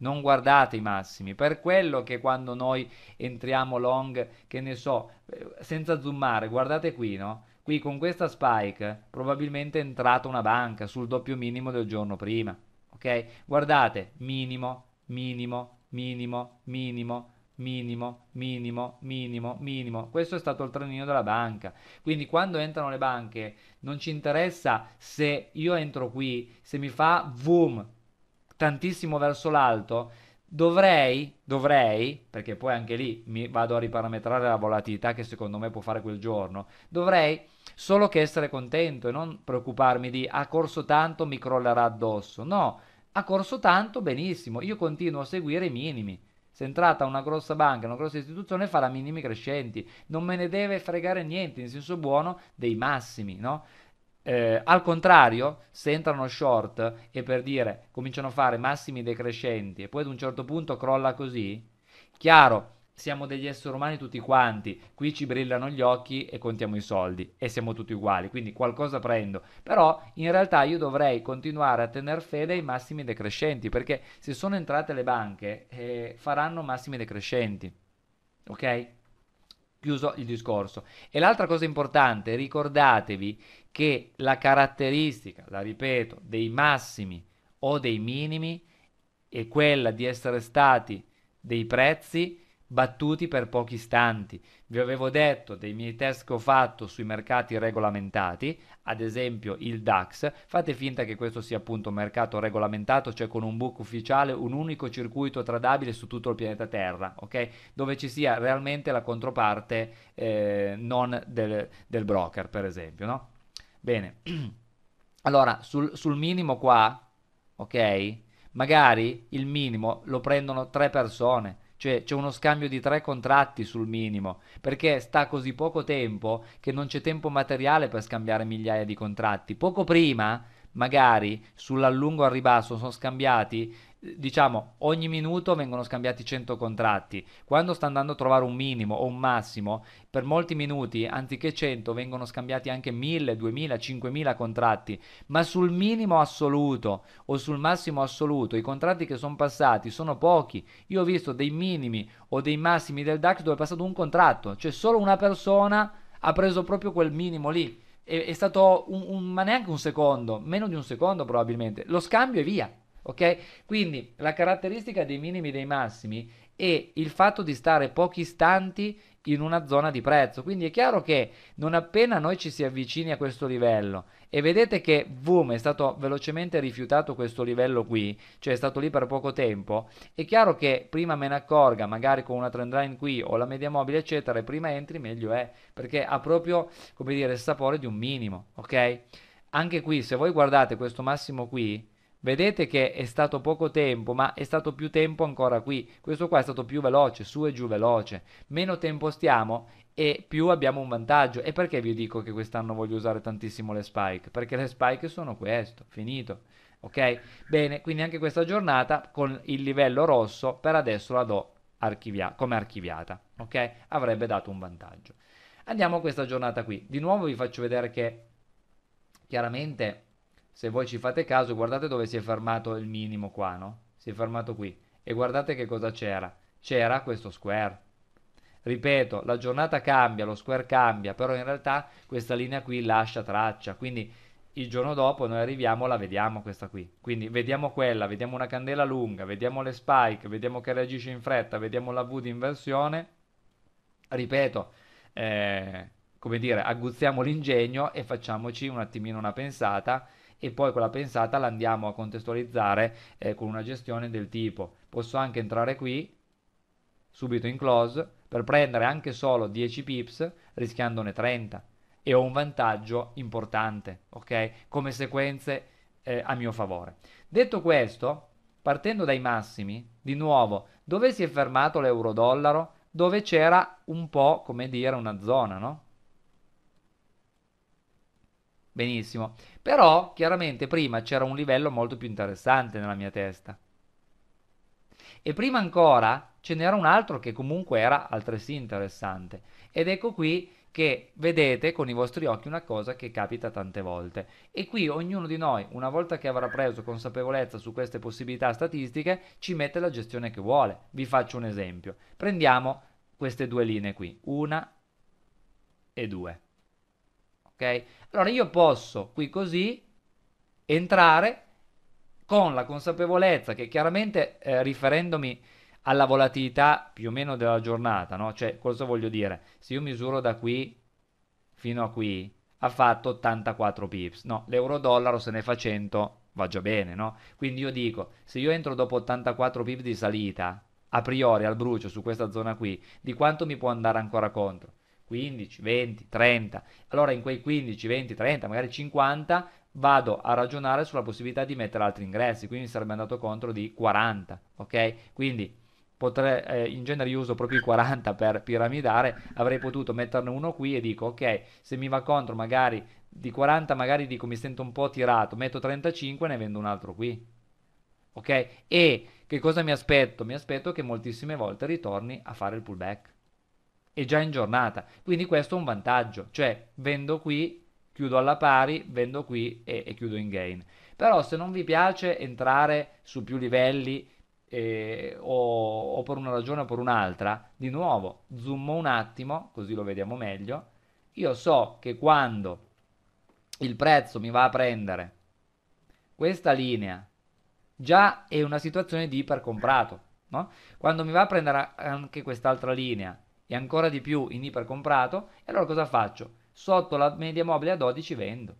non guardate i massimi. Per quello che quando noi entriamo long, che ne so, eh, senza zoomare, guardate qui, no? Qui con questa spike probabilmente è entrata una banca sul doppio minimo del giorno prima. Ok? Guardate, minimo, minimo, minimo, minimo, minimo, minimo, minimo, minimo. Questo è stato il trenino della banca. Quindi quando entrano le banche non ci interessa se io entro qui, se mi fa boom tantissimo verso l'alto, Dovrei, dovrei, perché poi anche lì mi vado a riparametrare la volatilità che secondo me può fare quel giorno, dovrei solo che essere contento e non preoccuparmi di a corso tanto mi crollerà addosso. No, a corso tanto benissimo, io continuo a seguire i minimi. Se è entrata una grossa banca, una grossa istituzione farà minimi crescenti, non me ne deve fregare niente in senso buono dei massimi, no? Eh, al contrario, se entrano short e per dire cominciano a fare massimi decrescenti e poi ad un certo punto crolla così, chiaro, siamo degli esseri umani tutti quanti, qui ci brillano gli occhi e contiamo i soldi e siamo tutti uguali, quindi qualcosa prendo, però in realtà io dovrei continuare a tenere fede ai massimi decrescenti perché se sono entrate le banche eh, faranno massimi decrescenti, ok? chiuso il discorso. E l'altra cosa importante, ricordatevi che la caratteristica, la ripeto, dei massimi o dei minimi è quella di essere stati dei prezzi battuti per pochi istanti. Vi avevo detto dei miei test che ho fatto sui mercati regolamentati, ad esempio il DAX, fate finta che questo sia appunto un mercato regolamentato, cioè con un book ufficiale, un unico circuito tradabile su tutto il pianeta Terra, ok? Dove ci sia realmente la controparte eh, non del, del, broker, per esempio, no? Bene, allora sul, sul minimo qua, ok? Magari il minimo lo prendono tre persone cioè c'è uno scambio di tre contratti sul minimo, perché sta così poco tempo che non c'è tempo materiale per scambiare migliaia di contratti. Poco prima, magari sull'allungo al ribasso sono scambiati diciamo ogni minuto vengono scambiati 100 contratti quando sta andando a trovare un minimo o un massimo per molti minuti anziché 100 vengono scambiati anche 1000 2000 5000 contratti ma sul minimo assoluto o sul massimo assoluto i contratti che sono passati sono pochi io ho visto dei minimi o dei massimi del DAX dove è passato un contratto cioè solo una persona ha preso proprio quel minimo lì è, è stato un, un, ma neanche un secondo meno di un secondo probabilmente lo scambio e via ok? Quindi la caratteristica dei minimi e dei massimi è il fatto di stare pochi istanti in una zona di prezzo. Quindi è chiaro che non appena noi ci si avvicini a questo livello e vedete che boom è stato velocemente rifiutato questo livello qui, cioè è stato lì per poco tempo, è chiaro che prima me ne accorga, magari con una trend line qui o la media mobile eccetera, e prima entri meglio è, perché ha proprio, come dire, il sapore di un minimo, ok? Anche qui se voi guardate questo massimo qui Vedete che è stato poco tempo, ma è stato più tempo ancora qui. Questo qua è stato più veloce, su e giù veloce. Meno tempo stiamo e più abbiamo un vantaggio. E perché vi dico che quest'anno voglio usare tantissimo le spike? Perché le spike sono questo, finito. Ok? Bene, quindi anche questa giornata con il livello rosso per adesso la do archivia- come archiviata. Ok? Avrebbe dato un vantaggio. Andiamo a questa giornata qui. Di nuovo vi faccio vedere che chiaramente se voi ci fate caso, guardate dove si è fermato il minimo qua, no? Si è fermato qui. E guardate che cosa c'era. C'era questo square. Ripeto, la giornata cambia, lo square cambia, però in realtà questa linea qui lascia traccia. Quindi il giorno dopo noi arriviamo, la vediamo questa qui. Quindi vediamo quella, vediamo una candela lunga, vediamo le spike, vediamo che reagisce in fretta, vediamo la V di inversione. Ripeto, eh, come dire, aguzziamo l'ingegno e facciamoci un attimino una pensata e poi quella pensata la andiamo a contestualizzare eh, con una gestione del tipo posso anche entrare qui subito in close per prendere anche solo 10 pips rischiandone 30 e ho un vantaggio importante, ok? Come sequenze eh, a mio favore. Detto questo, partendo dai massimi, di nuovo, dove si è fermato l'euro-dollaro? Dove c'era un po', come dire, una zona, no? Benissimo. Però chiaramente prima c'era un livello molto più interessante nella mia testa. E prima ancora ce n'era un altro che comunque era altresì interessante. Ed ecco qui che vedete con i vostri occhi una cosa che capita tante volte. E qui ognuno di noi, una volta che avrà preso consapevolezza su queste possibilità statistiche, ci mette la gestione che vuole. Vi faccio un esempio. Prendiamo queste due linee qui, una e due ok? Allora io posso qui così entrare con la consapevolezza che chiaramente eh, riferendomi alla volatilità più o meno della giornata, no? Cioè, cosa voglio dire? Se io misuro da qui fino a qui, ha fatto 84 pips, no? L'euro dollaro se ne fa 100 va già bene, no? Quindi io dico, se io entro dopo 84 pips di salita, a priori al brucio su questa zona qui, di quanto mi può andare ancora contro? 15, 20, 30, allora in quei 15, 20, 30, magari 50 vado a ragionare sulla possibilità di mettere altri ingressi, quindi sarebbe andato contro di 40, ok? Quindi potrei, eh, in genere io uso proprio i 40 per piramidare, avrei potuto metterne uno qui e dico ok, se mi va contro magari di 40 magari dico mi sento un po' tirato, metto 35 e ne vendo un altro qui, ok? E che cosa mi aspetto? Mi aspetto che moltissime volte ritorni a fare il pullback è già in giornata. Quindi questo è un vantaggio, cioè vendo qui, chiudo alla pari, vendo qui e, e chiudo in gain. Però se non vi piace entrare su più livelli eh, o, o per una ragione o per un'altra, di nuovo zoomo un attimo, così lo vediamo meglio. Io so che quando il prezzo mi va a prendere questa linea già è una situazione di ipercomprato. No? Quando mi va a prendere anche quest'altra linea e ancora di più in ipercomprato, e allora cosa faccio? Sotto la media mobile a 12 vendo.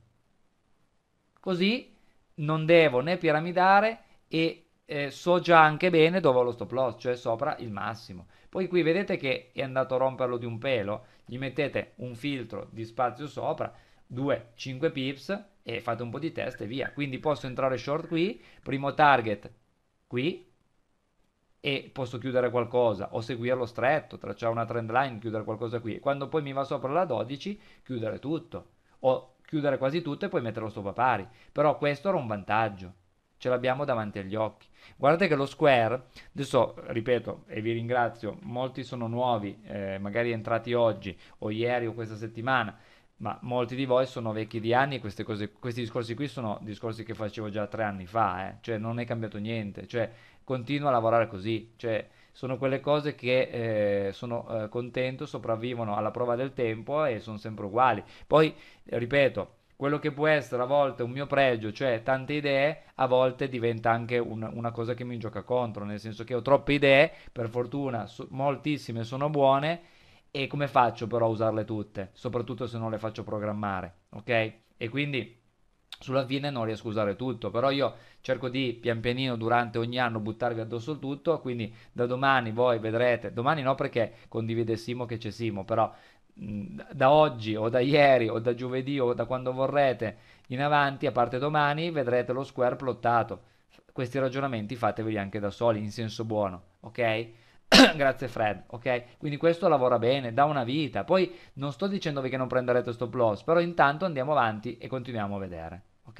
Così non devo né piramidare e eh, so già anche bene dove ho lo stop loss, cioè sopra il massimo. Poi qui vedete che è andato a romperlo di un pelo, gli mettete un filtro di spazio sopra, 2-5 pips e fate un po' di test e via. Quindi posso entrare short qui, primo target qui, e posso chiudere qualcosa o seguirlo stretto, tracciare una trend line, chiudere qualcosa qui. quando poi mi va sopra la 12, chiudere tutto o chiudere quasi tutto e poi metterlo sopra pari. Però questo era un vantaggio. Ce l'abbiamo davanti agli occhi. Guardate che lo square, adesso ripeto e vi ringrazio, molti sono nuovi, eh, magari entrati oggi o ieri o questa settimana, ma molti di voi sono vecchi di anni e cose, questi discorsi qui sono discorsi che facevo già tre anni fa, eh? cioè non è cambiato niente, cioè continua a lavorare così, cioè sono quelle cose che eh, sono eh, contento, sopravvivono alla prova del tempo e sono sempre uguali. Poi, ripeto, quello che può essere a volte un mio pregio, cioè tante idee, a volte diventa anche un, una cosa che mi gioca contro, nel senso che ho troppe idee, per fortuna so, moltissime sono buone e come faccio però a usarle tutte, soprattutto se non le faccio programmare, ok? E quindi sulla fine non riesco a usare tutto, però io cerco di pian pianino durante ogni anno buttarvi addosso il tutto, quindi da domani voi vedrete, domani no perché condivide Simo che c'è Simo, però da oggi o da ieri o da giovedì o da quando vorrete in avanti, a parte domani, vedrete lo square plottato. Questi ragionamenti fateveli anche da soli, in senso buono, ok? Grazie Fred, ok? Quindi questo lavora bene, dà una vita. Poi non sto dicendovi che non prenderete stop loss, però intanto andiamo avanti e continuiamo a vedere ok?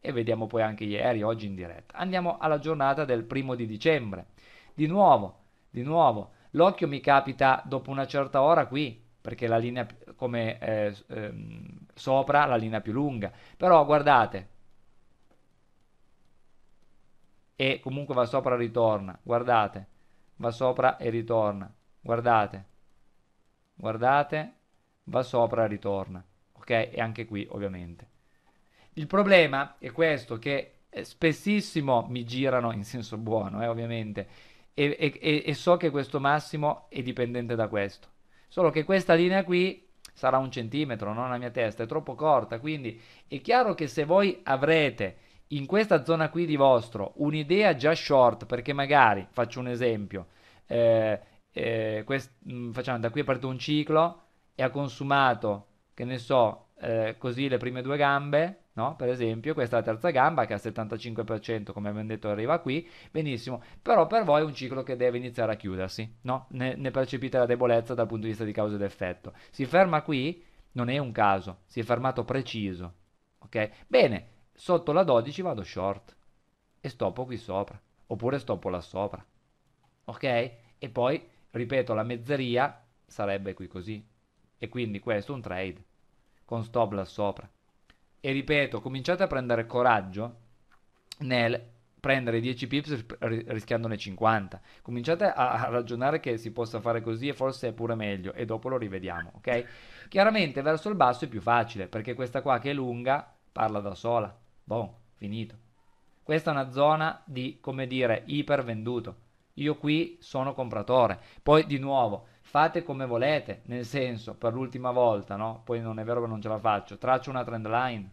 E vediamo poi anche ieri, oggi in diretta. Andiamo alla giornata del primo di dicembre. Di nuovo, di nuovo, l'occhio mi capita dopo una certa ora qui, perché la linea come eh, ehm, sopra la linea più lunga. Però guardate, e comunque va sopra e ritorna, guardate, va sopra e ritorna, guardate, guardate, va sopra e ritorna, ok? E anche qui ovviamente. Il problema è questo, che eh, spessissimo mi girano in senso buono, eh, ovviamente, e, e, e so che questo massimo è dipendente da questo. Solo che questa linea qui sarà un centimetro, non la mia testa, è troppo corta, quindi è chiaro che se voi avrete in questa zona qui di vostro un'idea già short, perché magari, faccio un esempio, eh, eh, quest, mh, mm, facciamo da qui è partito un ciclo e ha consumato, che ne so, eh, così le prime due gambe, No? Per esempio, questa è la terza gamba che al 75%, come abbiamo detto, arriva qui, benissimo, però per voi è un ciclo che deve iniziare a chiudersi, no? ne, ne, percepite la debolezza dal punto di vista di causa ed effetto. Si ferma qui, non è un caso, si è fermato preciso, okay? Bene, sotto la 12 vado short e stoppo qui sopra, oppure stoppo là sopra, ok? E poi, ripeto, la mezzeria sarebbe qui così, e quindi questo è un trade con stop là sopra e ripeto, cominciate a prendere coraggio nel prendere 10 pips rischiandone 50. Cominciate a, ragionare che si possa fare così e forse è pure meglio e dopo lo rivediamo, ok? Chiaramente verso il basso è più facile perché questa qua che è lunga parla da sola. Boh, finito. Questa è una zona di, come dire, ipervenduto. Io qui sono compratore. Poi di nuovo, fate come volete, nel senso, per l'ultima volta, no? Poi non è vero che non ce la faccio, traccio una trend line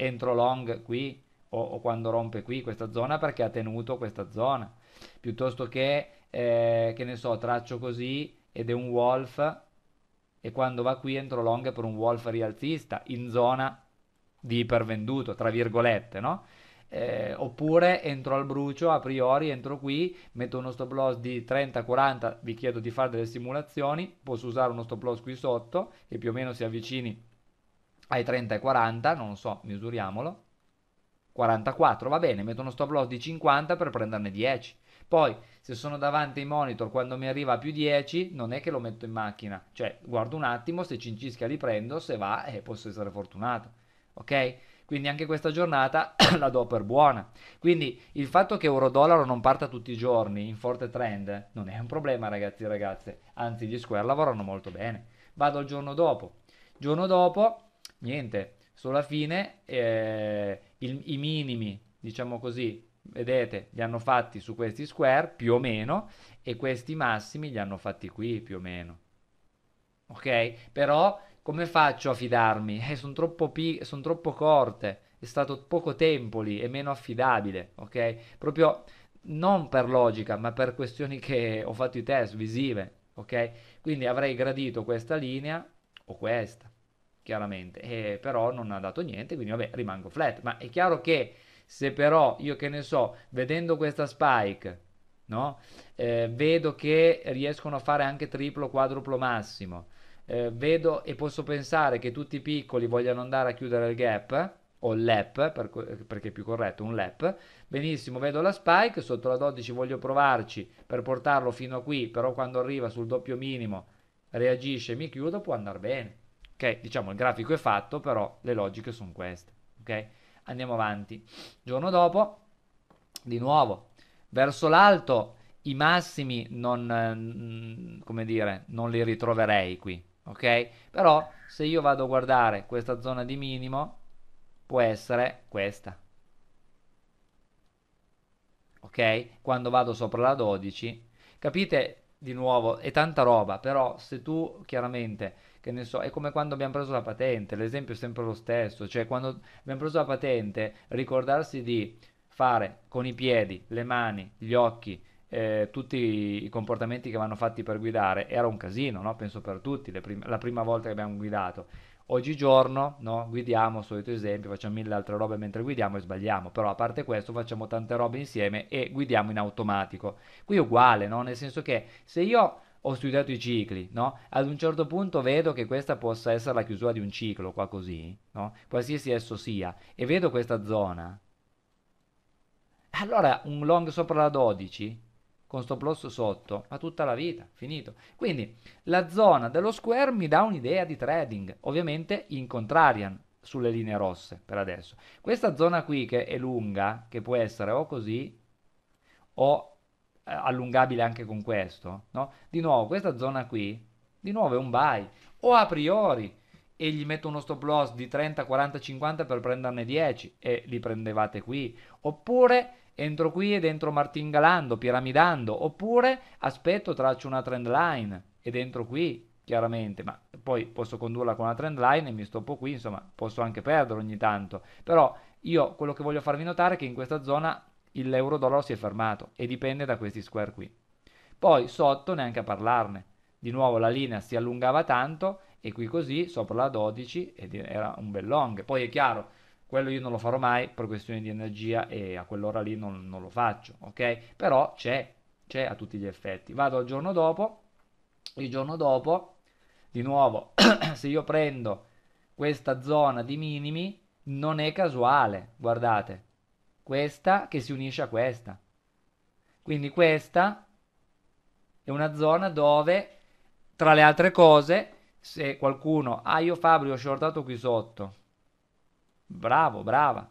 entro long qui o, o quando rompe qui questa zona perché ha tenuto questa zona piuttosto che eh, che ne so traccio così ed è un wolf e quando va qui entro long per un wolf rialzista in zona di ipervenduto tra virgolette no? Eh, oppure entro al brucio a priori entro qui metto uno stop loss di 30 40 vi chiedo di fare delle simulazioni posso usare uno stop loss qui sotto che più o meno si avvicini ai 30 e 40, non lo so, misuriamolo. 44, va bene, metto uno stop loss di 50 per prenderne 10. Poi, se sono davanti ai monitor, quando mi arriva a più 10, non è che lo metto in macchina. Cioè, guardo un attimo, se cincischia li prendo, se va, eh, posso essere fortunato. Ok? Quindi anche questa giornata la do per buona. Quindi il fatto che euro-dollaro non parta tutti i giorni in forte trend eh, non è un problema, ragazzi e ragazze. Anzi, gli square lavorano molto bene. Vado al giorno dopo. Giorno dopo niente, sulla fine eh, il, i minimi, diciamo così, vedete, li hanno fatti su questi square più o meno e questi massimi li hanno fatti qui più o meno. Ok? Però come faccio a fidarmi? Eh, sono troppo, pi- son troppo corte, è stato poco tempo lì, è meno affidabile, ok? Proprio non per logica, ma per questioni che ho fatto i test visive, ok? Quindi avrei gradito questa linea o questa chiaramente, eh, però non ha dato niente, quindi vabbè, rimango flat, ma è chiaro che se però io che ne so, vedendo questa spike, no? eh, vedo che riescono a fare anche triplo, quadruplo massimo, eh, vedo e posso pensare che tutti i piccoli vogliano andare a chiudere il gap o il lap per, perché è più corretto un lap benissimo vedo la spike sotto la 12 voglio provarci per portarlo fino a qui però quando arriva sul doppio minimo reagisce mi chiudo può andare bene Ok, diciamo il grafico è fatto, però le logiche sono queste. Ok, andiamo avanti. Giorno dopo, di nuovo, verso l'alto i massimi non, mm, come dire, non li ritroverei qui. Ok, però se io vado a guardare questa zona di minimo, può essere questa. Ok, quando vado sopra la 12, capite di nuovo, è tanta roba, però se tu chiaramente che ne so, è come quando abbiamo preso la patente, l'esempio è sempre lo stesso, cioè quando abbiamo preso la patente ricordarsi di fare con i piedi, le mani, gli occhi, eh, tutti i comportamenti che vanno fatti per guidare, era un casino, no? penso per tutti, prim- la prima volta che abbiamo guidato. Oggigiorno no? guidiamo, solito esempio, facciamo mille altre robe mentre guidiamo e sbagliamo, però a parte questo facciamo tante robe insieme e guidiamo in automatico. Qui è uguale, no? nel senso che se io ho studiato i cicli, no? Ad un certo punto vedo che questa possa essere la chiusura di un ciclo, qua così, no? Qualsiasi esso sia, e vedo questa zona. Allora un long sopra la 12, con stop loss sotto, ma tutta la vita, finito. Quindi la zona dello square mi dà un'idea di trading, ovviamente in contrarian, sulle linee rosse per adesso. Questa zona qui che è lunga, che può essere o così, o eh, allungabile anche con questo, no? Di nuovo, questa zona qui, di nuovo è un buy, o a priori, e gli metto uno stop loss di 30, 40, 50 per prenderne 10 e li prendevate qui, oppure entro qui e entro martingalando, piramidando, oppure aspetto, traccio una trend line ed entro qui, chiaramente, ma poi posso condurla con una trend line e mi stoppo qui, insomma, posso anche perdere ogni tanto, però io quello che voglio farvi notare è che in questa zona l'euro-dollaro si è fermato e dipende da questi square qui. Poi sotto neanche a parlarne, di nuovo la linea si allungava tanto e qui così sopra la 12 ed era un bel long. Poi è chiaro, quello io non lo farò mai per questioni di energia e a quell'ora lì non, non lo faccio, ok? Però c'è, c'è a tutti gli effetti. Vado al giorno dopo, il giorno dopo, di nuovo, se io prendo questa zona di minimi, non è casuale, guardate, questa che si unisce a questa. Quindi questa è una zona dove, tra le altre cose, se qualcuno, ah io Fabio ho shortato qui sotto, bravo, brava,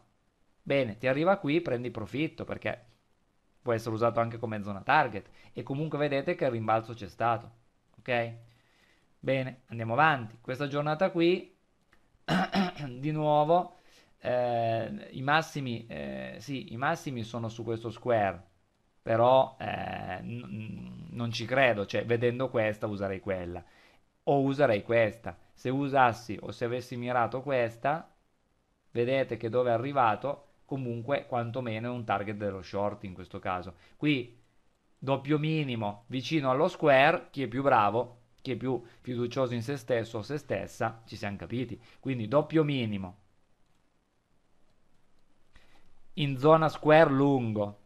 bene, ti arriva qui, prendi profitto perché può essere usato anche come zona target e comunque vedete che il rimbalzo c'è stato, ok? Bene, andiamo avanti, questa giornata qui, di nuovo, eh, i, massimi, eh, sì, i massimi sono su questo square, però eh, n- non ci credo, cioè vedendo questa userei quella o userei questa. Se usassi o se avessi mirato questa, vedete che dove è arrivato comunque quantomeno è un target dello short in questo caso. Qui doppio minimo vicino allo square, chi è più bravo, chi è più fiducioso in se stesso o se stessa, ci siamo capiti. Quindi doppio minimo in zona square lungo.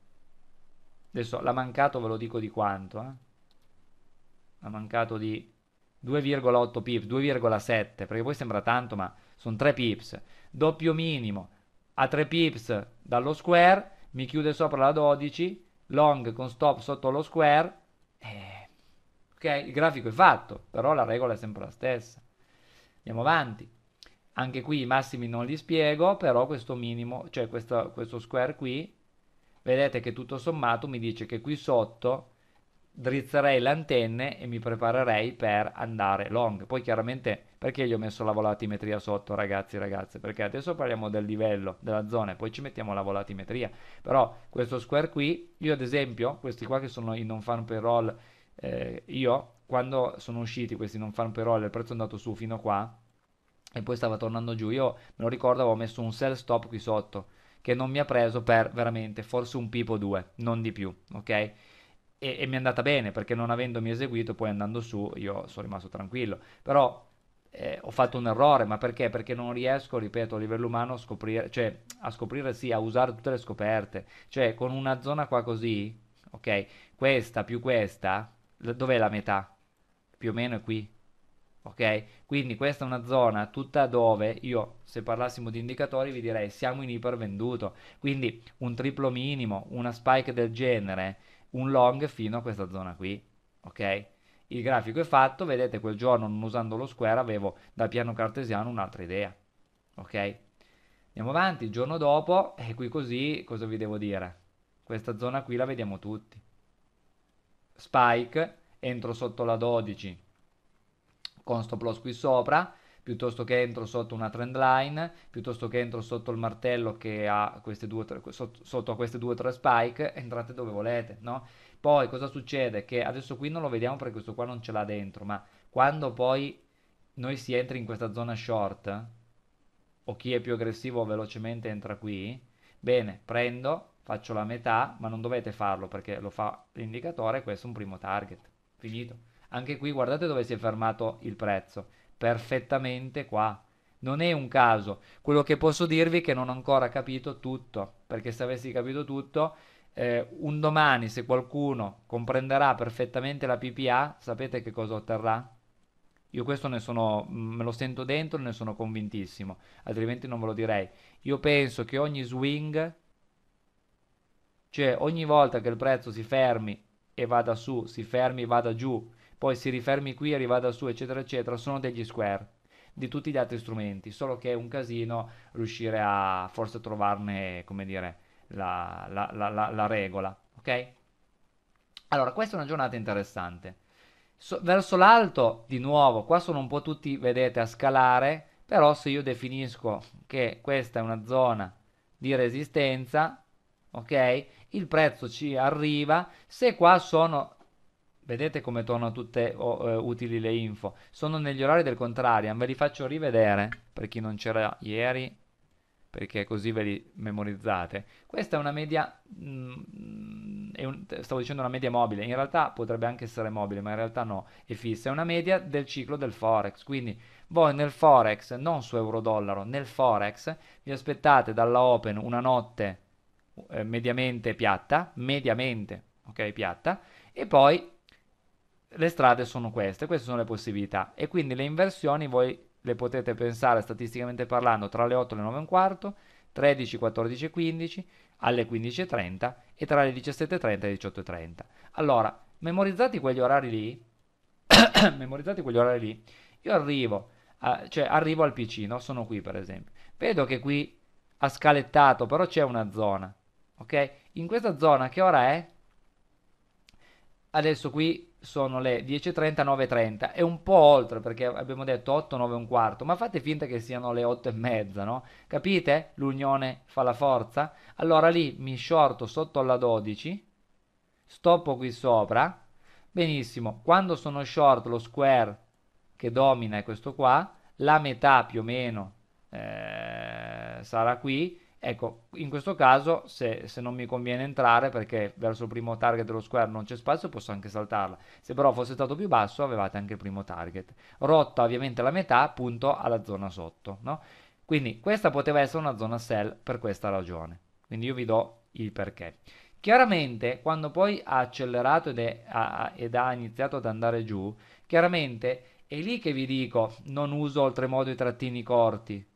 Adesso l'ha mancato, ve lo dico di quanto. Eh? L'ha mancato di 2,8 pips, 2,7, perché poi sembra tanto, ma sono 3 pips. Doppio minimo a 3 pips dallo square, mi chiude sopra la 12, long con stop sotto lo square. Eh, ok, il grafico è fatto, però la regola è sempre la stessa. Andiamo avanti anche qui i massimi non li spiego, però questo minimo, cioè questo, questo square qui, vedete che tutto sommato mi dice che qui sotto drizzerei le antenne e mi preparerei per andare long. Poi chiaramente perché gli ho messo la volatimetria sotto, ragazzi e ragazze? Perché adesso parliamo del livello della zona e poi ci mettiamo la volatimetria. Però questo square qui, io ad esempio, questi qua che sono i non fan payroll, eh, io quando sono usciti questi non fan payroll il prezzo è andato su fino a qua, e poi stava tornando giù. Io me lo ricordo, avevo messo un sell stop qui sotto che non mi ha preso per veramente forse un pipo 2, non di più, ok? E, e mi è andata bene perché non avendomi eseguito, poi andando su, io sono rimasto tranquillo. Però eh, ho fatto un errore, ma perché? Perché non riesco, ripeto, a livello umano a scoprire, cioè a scoprire sì, a usare tutte le scoperte, cioè con una zona qua così, ok, questa più questa, dov'è la metà? Più o meno è qui, ok? Quindi questa è una zona tutta dove io se parlassimo di indicatori vi direi siamo in ipervenduto, quindi un triplo minimo, una spike del genere, un long fino a questa zona qui, ok? Il grafico è fatto, vedete quel giorno non usando lo square avevo dal piano cartesiano un'altra idea, ok? Andiamo avanti, il giorno dopo, e qui così cosa vi devo dire? Questa zona qui la vediamo tutti. Spike, entro sotto la 12, con stop loss qui sopra piuttosto che entro sotto una trend line, piuttosto che entro sotto il martello che ha queste due, tre, sotto, sotto a queste due o tre spike, entrate dove volete, no? Poi cosa succede? Che adesso qui non lo vediamo perché questo qua non ce l'ha dentro, ma quando poi noi si entra in questa zona short, o chi è più aggressivo velocemente entra qui, bene, prendo, faccio la metà, ma non dovete farlo perché lo fa l'indicatore, questo è un primo target, finito. Anche qui guardate dove si è fermato il prezzo, perfettamente qua. Non è un caso, quello che posso dirvi è che non ho ancora capito tutto, perché se avessi capito tutto, eh, un domani se qualcuno comprenderà perfettamente la PPA, sapete che cosa otterrà? Io questo ne sono, mm, me lo sento dentro e ne sono convintissimo, altrimenti non ve lo direi. Io penso che ogni swing, cioè ogni volta che il prezzo si fermi e vada su, si fermi e vada giù poi si rifermi qui e rivada su, eccetera, eccetera, sono degli square di tutti gli altri strumenti, solo che è un casino riuscire a forse trovarne, come dire, la, la, la, la regola, ok? Allora, questa è una giornata interessante. So, verso l'alto, di nuovo, qua sono un po' tutti, vedete, a scalare, però se io definisco che questa è una zona di resistenza, ok? Il prezzo ci arriva, se qua sono Vedete come tornano tutte oh, eh, utili le info. Sono negli orari del contrarian, ve li faccio rivedere per chi non c'era ieri, perché così ve li memorizzate. Questa è una media, mh, mm, è un, stavo dicendo una media mobile, in realtà potrebbe anche essere mobile, ma in realtà no, è fissa, è una media del ciclo del Forex. Quindi voi nel Forex, non su euro-dollaro, nel Forex vi aspettate dalla Open una notte eh, mediamente piatta, mediamente, ok, piatta, e poi le strade sono queste, queste sono le possibilità e quindi le inversioni voi le potete pensare statisticamente parlando tra le 8 e le 9 e un quarto, 13, 14 e 15, alle 15 e 30 e tra le 17 e 30 e le 18 e 30. Allora, memorizzati quegli orari lì, memorizzati quegli orari lì, io arrivo, a, cioè arrivo al PC, no? sono qui per esempio, vedo che qui ha scalettato, però c'è una zona, ok? In questa zona che ora è? adesso qui sono le 10.30, 9.30, è un po' oltre perché abbiamo detto 8, 9 e un quarto, ma fate finta che siano le 8 e mezza, no? Capite? L'unione fa la forza? Allora lì mi shorto sotto alla 12, stoppo qui sopra, benissimo, quando sono short lo square che domina è questo qua, la metà più o meno eh, sarà qui, Ecco, in questo caso se, se, non mi conviene entrare perché verso il primo target dello square non c'è spazio posso anche saltarla. Se però fosse stato più basso avevate anche il primo target. Rotta ovviamente la metà punto alla zona sotto. No? Quindi questa poteva essere una zona sell per questa ragione. Quindi io vi do il perché. Chiaramente quando poi ha accelerato ed, è, ha, ed ha iniziato ad andare giù, chiaramente è lì che vi dico non uso oltremodo i trattini corti.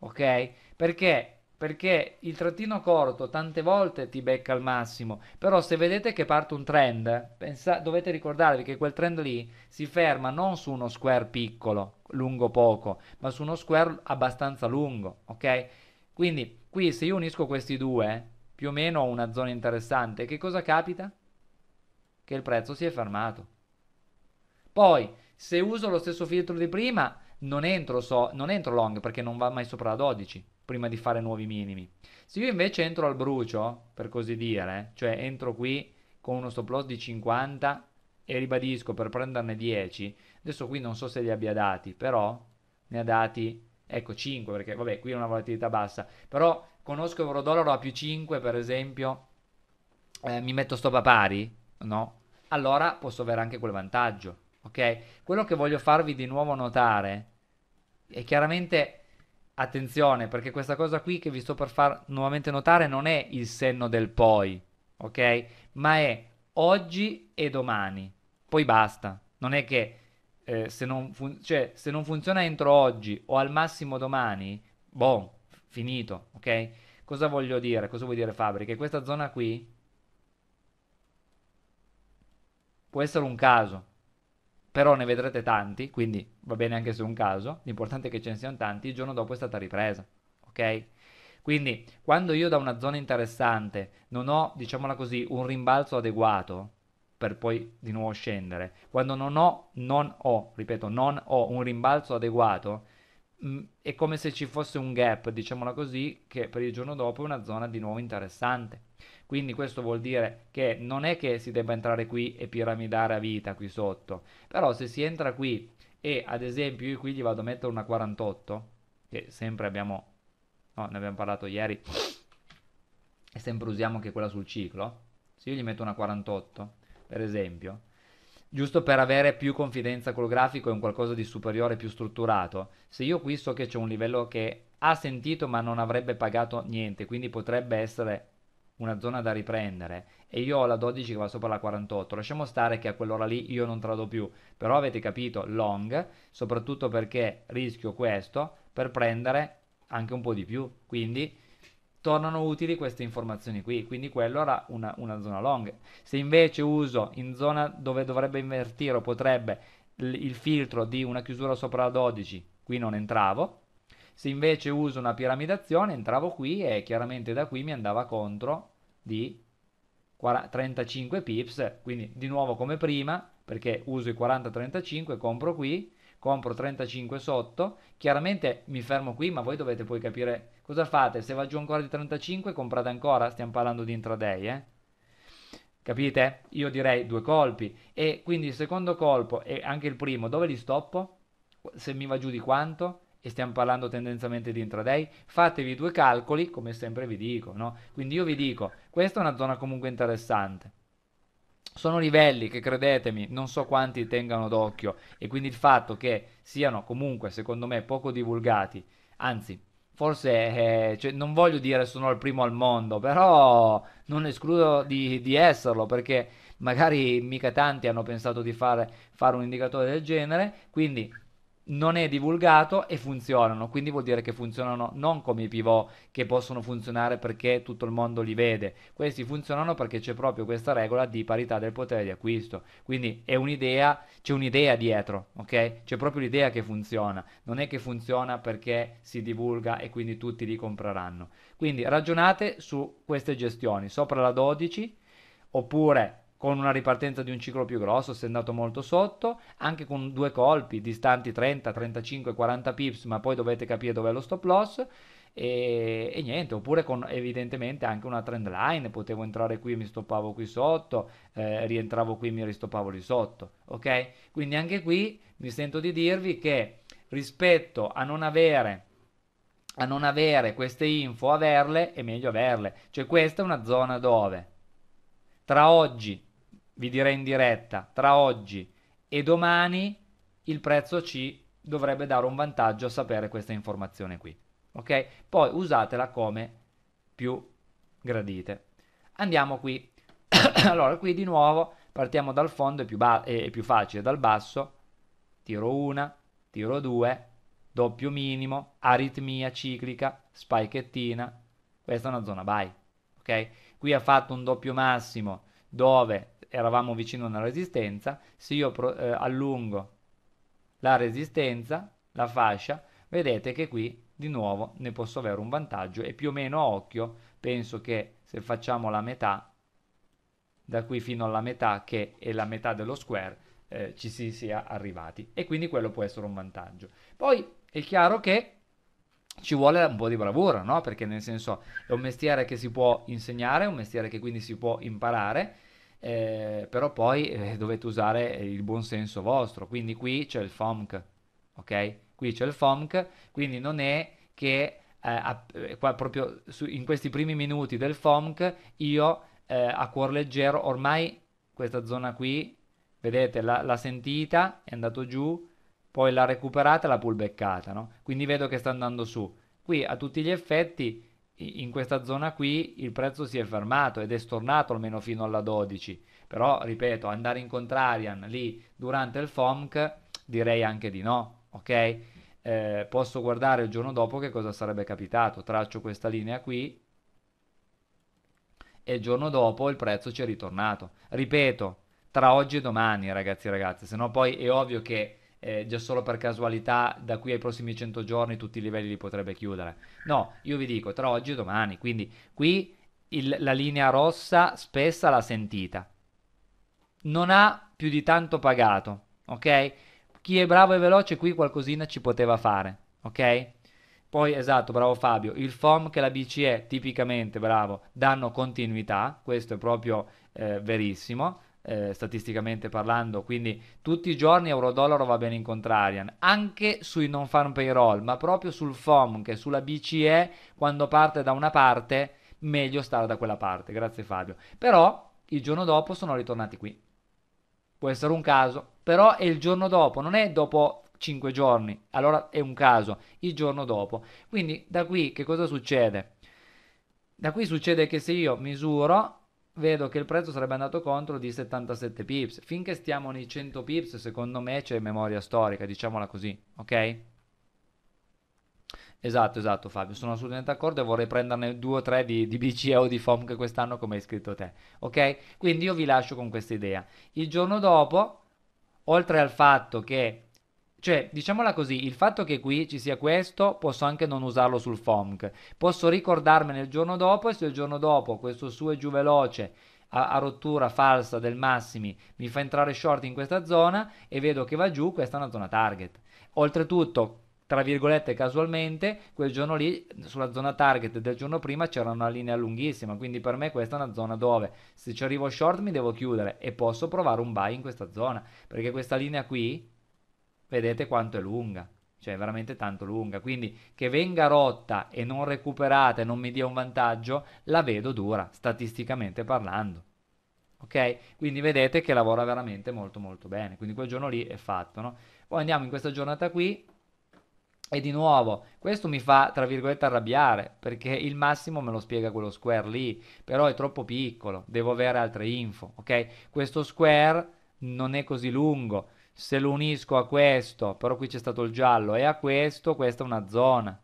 Ok? Perché perché il trattino corto tante volte ti becca al massimo, però se vedete che parte un trend, pensa, dovete ricordarvi che quel trend lì si ferma non su uno square piccolo, lungo poco, ma su uno square abbastanza lungo, ok? Quindi qui se io unisco questi due, più o meno ho una zona interessante, che cosa capita? Che il prezzo si è fermato. Poi, se uso lo stesso filtro di prima, non entro, so, non entro long perché non va mai sopra la 12 prima di fare nuovi minimi. Se io invece entro al brucio, per così dire, cioè entro qui con uno stop loss di 50 e ribadisco per prenderne 10, adesso qui non so se li abbia dati, però ne ha dati ecco 5 perché vabbè qui è una volatilità bassa, però conosco euro dollaro a più 5 per esempio, eh, mi metto stop a pari, no? Allora posso avere anche quel vantaggio, ok? Quello che voglio farvi di nuovo notare è chiaramente attenzione perché questa cosa qui che vi sto per far nuovamente notare non è il senno del poi, ok? Ma è oggi e domani, poi basta. Non è che eh, se, non fun- cioè, se non funziona entro oggi o al massimo domani, boh, finito, ok? Cosa voglio dire? Cosa vuol dire Fabri? Che questa zona qui può essere un caso però ne vedrete tanti, quindi va bene anche se un caso, l'importante è che ce ne siano tanti, il giorno dopo è stata ripresa, ok? Quindi quando io da una zona interessante non ho, diciamola così, un rimbalzo adeguato, per poi di nuovo scendere. Quando non ho, non ho, ripeto, non ho un rimbalzo adeguato, mh, mm, è come se ci fosse un gap, diciamola così, che per il giorno dopo è una zona di nuovo interessante. Quindi questo vuol dire che non è che si debba entrare qui e piramidare a vita qui sotto, però se si entra qui e ad esempio io qui gli vado a mettere una 48, che sempre abbiamo, no, ne abbiamo parlato ieri, e sempre usiamo anche quella sul ciclo, se io gli metto una 48, per esempio, giusto per avere più confidenza col grafico e un qualcosa di superiore, più strutturato, se io qui so che c'è un livello che ha sentito ma non avrebbe pagato niente, quindi potrebbe essere una zona da riprendere e io ho la 12 che va sopra la 48, lasciamo stare che a quell'ora lì io non trado più, però avete capito long, soprattutto perché rischio questo per prendere anche un po' di più, quindi tornano utili queste informazioni qui, quindi quello era una, una zona long. Se invece uso in zona dove dovrebbe invertire o potrebbe il filtro di una chiusura sopra la 12, qui non entravo, se invece uso una piramidazione entravo qui e chiaramente da qui mi andava contro di 35 pips, quindi di nuovo come prima, perché uso i 40-35, compro qui, compro 35 sotto, chiaramente mi fermo qui, ma voi dovete poi capire cosa fate, se va giù ancora di 35 comprate ancora, stiamo parlando di intraday, eh? Capite? Io direi due colpi e quindi il secondo colpo e anche il primo, dove li stoppo? Se mi va giù di quanto? e stiamo parlando tendenzialmente di intraday, fatevi due calcoli, come sempre vi dico, no? Quindi io vi dico, questa è una zona comunque interessante. Sono livelli che credetemi, non so quanti tengano d'occhio e quindi il fatto che siano comunque, secondo me, poco divulgati, anzi, forse eh, cioè, non voglio dire sono il primo al mondo, però non escludo di, di esserlo perché magari mica tanti hanno pensato di fare, fare un indicatore del genere, quindi non è divulgato e funzionano, quindi vuol dire che funzionano non come i pivot che possono funzionare perché tutto il mondo li vede, questi funzionano perché c'è proprio questa regola di parità del potere di acquisto, quindi è un'idea, c'è un'idea dietro, ok? C'è proprio l'idea che funziona, non è che funziona perché si divulga e quindi tutti li compreranno. Quindi ragionate su queste gestioni, sopra la 12 oppure con una ripartenza di un ciclo più grosso, se è andato molto sotto, anche con due colpi distanti 30, 35, 40 pips, ma poi dovete capire dov'è lo stop loss. E, e, niente, oppure con evidentemente anche una trend line, potevo entrare qui mi stoppavo qui sotto, eh, rientravo qui mi ristoppavo lì sotto, ok? Quindi anche qui mi sento di dirvi che rispetto a non avere a non avere queste info, averle è meglio averle, cioè questa è una zona dove tra oggi vi direi in diretta, tra oggi e domani il prezzo ci dovrebbe dare un vantaggio a sapere questa informazione qui. Ok? Poi usatela come più gradite. Andiamo qui. allora, qui di nuovo partiamo dal fondo, è più, è più facile, dal basso. Tiro 1, tiro 2, doppio minimo, aritmia ciclica, spikettina. Questa è una zona buy. Ok? Qui ha fatto un doppio massimo dove eravamo vicino a una resistenza, se io pro, eh, allungo la resistenza, la fascia, vedete che qui di nuovo ne posso avere un vantaggio e più o meno a occhio penso che se facciamo la metà, da qui fino alla metà che è la metà dello square, eh, ci si sia arrivati e quindi quello può essere un vantaggio. Poi è chiaro che ci vuole un po' di bravura, no? Perché nel senso è un mestiere che si può insegnare, è un mestiere che quindi si può imparare eh, però poi eh, dovete usare il buon senso vostro, quindi qui c'è il FOMC, ok? Qui c'è il FOMC, quindi non è che eh, eh qua proprio su, in questi primi minuti del FOMC io eh, a cuor leggero, ormai questa zona qui, vedete, l'ha sentita, è andato giù, poi l'ha recuperata e l'ha pullbackata, no? Quindi vedo che sta andando su. Qui a tutti gli effetti in questa zona qui il prezzo si è fermato ed è stornato almeno fino alla 12 però ripeto andare in contrarian lì durante il FOMC direi anche di no ok eh, posso guardare il giorno dopo che cosa sarebbe capitato traccio questa linea qui e il giorno dopo il prezzo ci è ritornato ripeto tra oggi e domani ragazzi e ragazze se no poi è ovvio che eh, già solo per casualità da qui ai prossimi 100 giorni tutti i livelli li potrebbe chiudere. No, io vi dico tra oggi e domani, quindi qui il, la linea rossa spessa l'ha sentita. Non ha più di tanto pagato, ok? Chi è bravo e veloce qui qualcosina ci poteva fare, ok? Poi esatto, bravo Fabio, il FOM che la BCE tipicamente, bravo, danno continuità, questo è proprio eh, verissimo eh, statisticamente parlando, quindi tutti i giorni euro-dollaro va bene in contrarian, anche sui non farm payroll, ma proprio sul FOM che è sulla BCE quando parte da una parte meglio stare da quella parte, grazie Fabio. Però il giorno dopo sono ritornati qui. Può essere un caso, però è il giorno dopo, non è dopo 5 giorni, allora è un caso, il giorno dopo. Quindi da qui che cosa succede? Da qui succede che se io misuro vedo che il prezzo sarebbe andato contro di 77 pips. Finché stiamo nei 100 pips, secondo me c'è memoria storica, diciamola così, ok? Esatto, esatto Fabio, sono assolutamente d'accordo e vorrei prenderne due o tre di, di BCE o di FOM quest'anno come hai scritto te, ok? Quindi io vi lascio con questa idea. Il giorno dopo, oltre al fatto che cioè, diciamola così, il fatto che qui ci sia questo, posso anche non usarlo sul FOMC. Posso ricordarmene il giorno dopo e se il giorno dopo questo su e giù veloce a, a, rottura falsa del massimi mi fa entrare short in questa zona e vedo che va giù, questa è una zona target. Oltretutto, tra virgolette casualmente, quel giorno lì sulla zona target del giorno prima c'era una linea lunghissima, quindi per me questa è una zona dove se ci arrivo short mi devo chiudere e posso provare un buy in questa zona, perché questa linea qui vedete quanto è lunga cioè veramente tanto lunga. Quindi che venga rotta e non recuperata e non mi dia un vantaggio, la vedo dura, statisticamente parlando. Ok? Quindi vedete che lavora veramente molto molto bene. Quindi quel giorno lì è fatto, no? Poi andiamo in questa giornata qui. E di nuovo, questo mi fa, tra virgolette, arrabbiare, perché il massimo me lo spiega quello square lì, però è troppo piccolo, devo avere altre info, ok? Questo square non è così lungo, se lo unisco a questo, però qui c'è stato il giallo, e a questo, questa è una zona.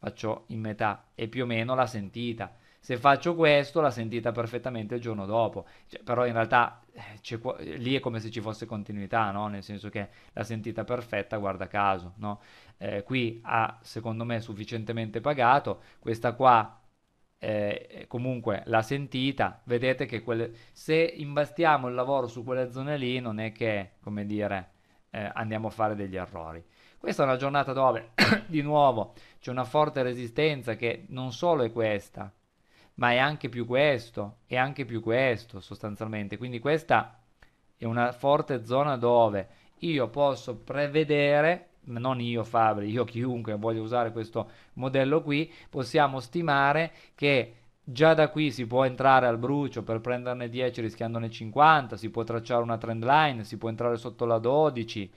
Faccio in metà e più o meno l'ha sentita. Se faccio questo, l'ha sentita perfettamente il giorno dopo. Cioè, però in realtà eh, lì è come se ci fosse continuità, no? Nel senso che l'ha sentita perfetta, guarda caso, no? eh, qui ha, secondo me, sufficientemente pagato. Questa qua eh, comunque la sentita, vedete che quelle... se imbastiamo il lavoro su quelle zone lì non è che, come dire, eh, andiamo a fare degli errori. Questa è una giornata dove, di nuovo, c'è una forte resistenza che non solo è questa, ma è anche più questo, e anche più questo sostanzialmente. Quindi questa è una forte zona dove io posso prevedere non io Fabri, io chiunque voglio usare questo modello qui, possiamo stimare che Già da qui si può entrare al brucio per prenderne 10 rischiandone 50, si può tracciare una trend line, si può entrare sotto la 12.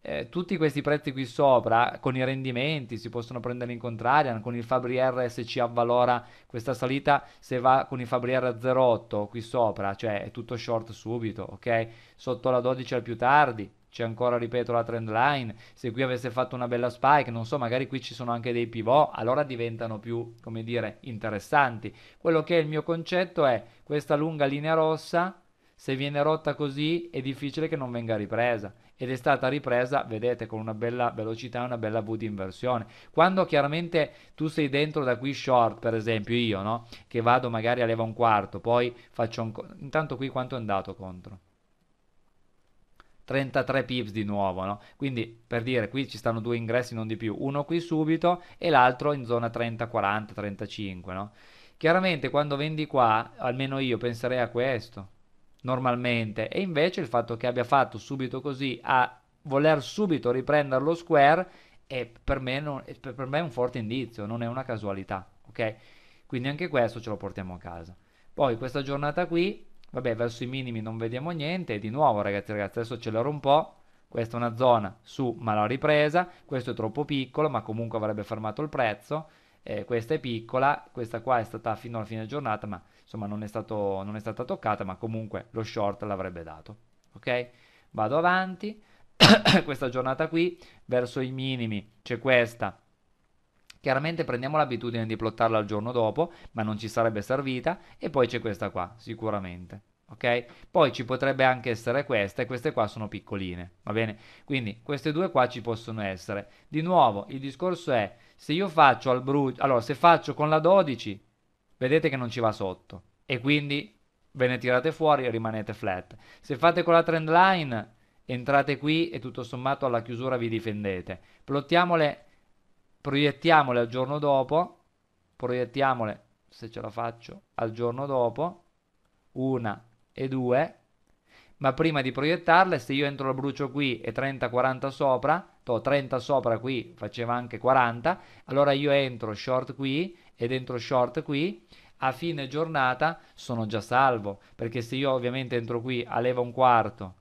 Eh, tutti questi prezzi qui sopra con i rendimenti si possono prendere in contraria, con il Fabri R se ci avvalora questa salita, se va con il Fabri R 08 qui sopra, cioè è tutto short subito, ok? Sotto la 12 al più tardi, c'è ancora, ripeto, la trend line, se qui avesse fatto una bella spike, non so, magari qui ci sono anche dei pivot, allora diventano più, come dire, interessanti. Quello che è il mio concetto è questa lunga linea rossa, se viene rotta così è difficile che non venga ripresa ed è stata ripresa, vedete, con una bella velocità e una bella V di inversione. Quando chiaramente tu sei dentro da qui short, per esempio io, no? Che vado magari a leva un quarto, poi faccio un... Intanto qui quanto è andato contro? 33 pips di nuovo, no? Quindi per dire qui ci stanno due ingressi non di più, uno qui subito e l'altro in zona 30, 40, 35, no? Chiaramente quando vendi qua, almeno io penserei a questo, normalmente, e invece il fatto che abbia fatto subito così a voler subito riprendere lo square è per me, non, è per me un forte indizio, non è una casualità, ok? Quindi anche questo ce lo portiamo a casa. Poi questa giornata qui Vabbè, verso i minimi non vediamo niente. E di nuovo, ragazzi, ragazzi, adesso accelero un po'. Questa è una zona su, ma l'ho ripresa. Questo è troppo piccolo, ma comunque avrebbe fermato il prezzo. Eh, questa è piccola, questa qua è stata fino alla fine giornata, ma insomma non è, stato, non è stata toccata, ma comunque lo short l'avrebbe dato. Ok? Vado avanti. questa giornata qui, verso i minimi c'è questa Chiaramente prendiamo l'abitudine di plottarla il giorno dopo, ma non ci sarebbe servita. E poi c'è questa qua, sicuramente. Okay? Poi ci potrebbe anche essere questa e queste qua sono piccoline, va bene? Quindi queste due qua ci possono essere. Di nuovo, il discorso è se io faccio al brucio, allora se faccio con la 12, vedete che non ci va sotto e quindi ve ne tirate fuori e rimanete flat. Se fate con la trend line, entrate qui e tutto sommato alla chiusura vi difendete. Plottiamole proiettiamole al giorno dopo, proiettiamole, se ce la faccio, al giorno dopo, una e due, ma prima di proiettarle, se io entro la brucio qui e 30-40 sopra, to 30 sopra qui, faceva anche 40, allora io entro short qui ed entro short qui, a fine giornata sono già salvo, perché se io ovviamente entro qui a leva un quarto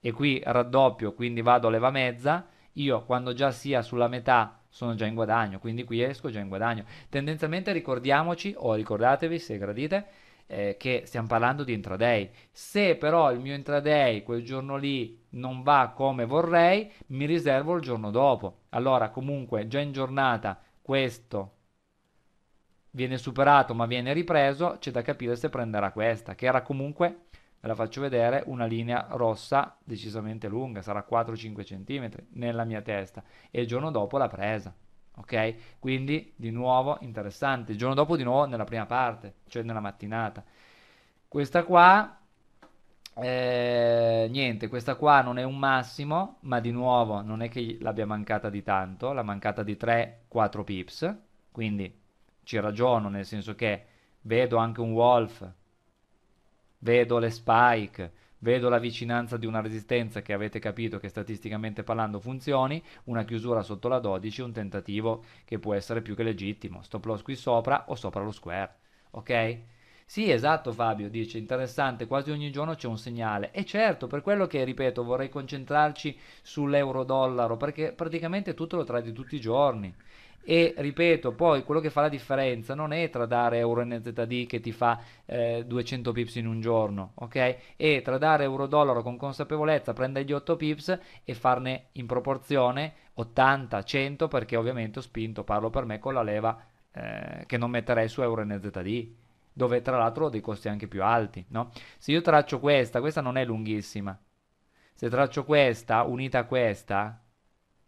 e qui raddoppio, quindi vado a leva mezza, io quando già sia sulla metà sono già in guadagno, quindi qui esco già in guadagno. Tendenzialmente ricordiamoci, o ricordatevi se gradite, eh, che stiamo parlando di intraday. Se però il mio intraday quel giorno lì non va come vorrei, mi riservo il giorno dopo. Allora comunque già in giornata questo viene superato ma viene ripreso, c'è da capire se prenderà questa, che era comunque ve la faccio vedere, una linea rossa decisamente lunga, sarà 4-5 cm nella mia testa e il giorno dopo l'ha presa. Ok? Quindi di nuovo interessante. Il giorno dopo di nuovo nella prima parte, cioè nella mattinata. Questa qua eh, niente, questa qua non è un massimo, ma di nuovo non è che l'abbia mancata di tanto, l'ha mancata di 3-4 pips, quindi ci ragiono nel senso che vedo anche un Wolf vedo le spike, vedo la vicinanza di una resistenza che avete capito che statisticamente parlando funzioni, una chiusura sotto la 12, un tentativo che può essere più che legittimo, stop loss qui sopra o sopra lo square, ok? Sì, esatto Fabio, dice, interessante, quasi ogni giorno c'è un segnale. E certo, per quello che, ripeto, vorrei concentrarci sull'euro-dollaro, perché praticamente tutto lo tradi tutti i giorni. E ripeto, poi quello che fa la differenza non è tra dare euro NZD che ti fa eh, 200 pips in un giorno, ok? E dare euro dollaro con consapevolezza, prendere gli 8 pips e farne in proporzione 80, 100 perché ovviamente ho spinto, parlo per me, con la leva eh, che non metterei su euro NZD dove tra l'altro ho dei costi anche più alti, no? Se io traccio questa, questa non è lunghissima. Se traccio questa unita a questa,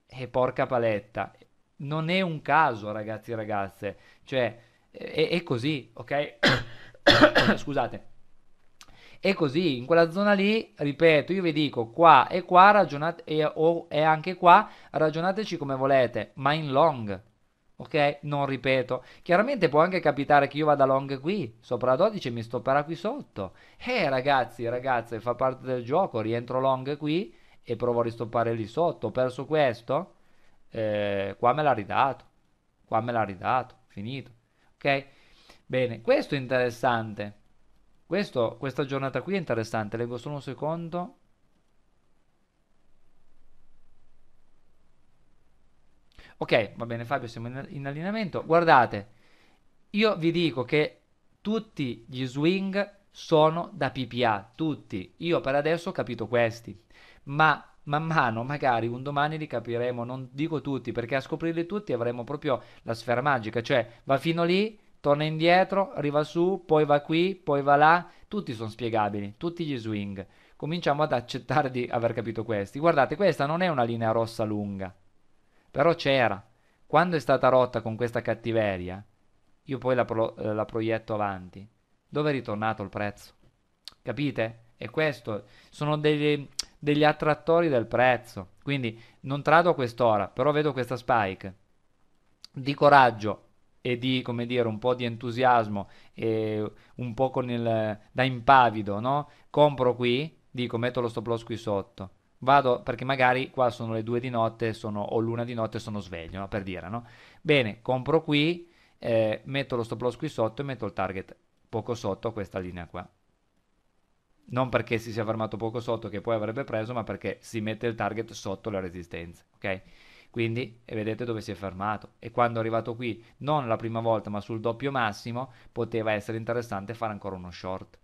e eh, porca paletta, non è un caso, ragazzi e ragazze, cioè è, è così, ok? Scusate. È così, in quella zona lì, ripeto, io vi dico qua e qua ragionate e, o, e anche qua ragionateci come volete, ma in long, ok? Non ripeto. Chiaramente può anche capitare che io vada long qui, sopra la 12 e mi stopperà qui sotto. Eh ragazzi, ragazze, fa parte del gioco, rientro long qui e provo a ristoppare lì sotto. Ho perso questo? eh, qua me l'ha ridato, qua me l'ha ridato, finito, ok? Bene, questo è interessante, questo, questa giornata qui è interessante, leggo solo un secondo, Ok, va bene Fabio, siamo in, allineamento. Guardate, io vi dico che tutti gli swing sono da PPA, tutti. Io per adesso ho capito questi, ma man mano magari un domani li capiremo, non dico tutti, perché a scoprirli tutti avremo proprio la sfera magica, cioè va fino lì, torna indietro, arriva su, poi va qui, poi va là, tutti sono spiegabili, tutti gli swing. Cominciamo ad accettare di aver capito questi. Guardate, questa non è una linea rossa lunga, però c'era. Quando è stata rotta con questa cattiveria, io poi la, pro- eh, la proietto avanti. Dove è ritornato il prezzo? Capite? E questo sono delle, degli attrattori del prezzo. Quindi non trado a quest'ora, però vedo questa spike di coraggio e di, come dire, un po' di entusiasmo e un po' con il, da impavido, no? Compro qui, dico, metto lo stop loss qui sotto. Vado perché magari qua sono le due di notte sono, o l'una di notte sono sveglio, no? per dire, no? Bene, compro qui, eh, metto lo stop loss qui sotto e metto il target poco sotto questa linea qua non perché si sia fermato poco sotto che poi avrebbe preso, ma perché si mette il target sotto la resistenza, ok? Quindi vedete dove si è fermato e quando è arrivato qui, non la prima volta, ma sul doppio massimo, poteva essere interessante fare ancora uno short.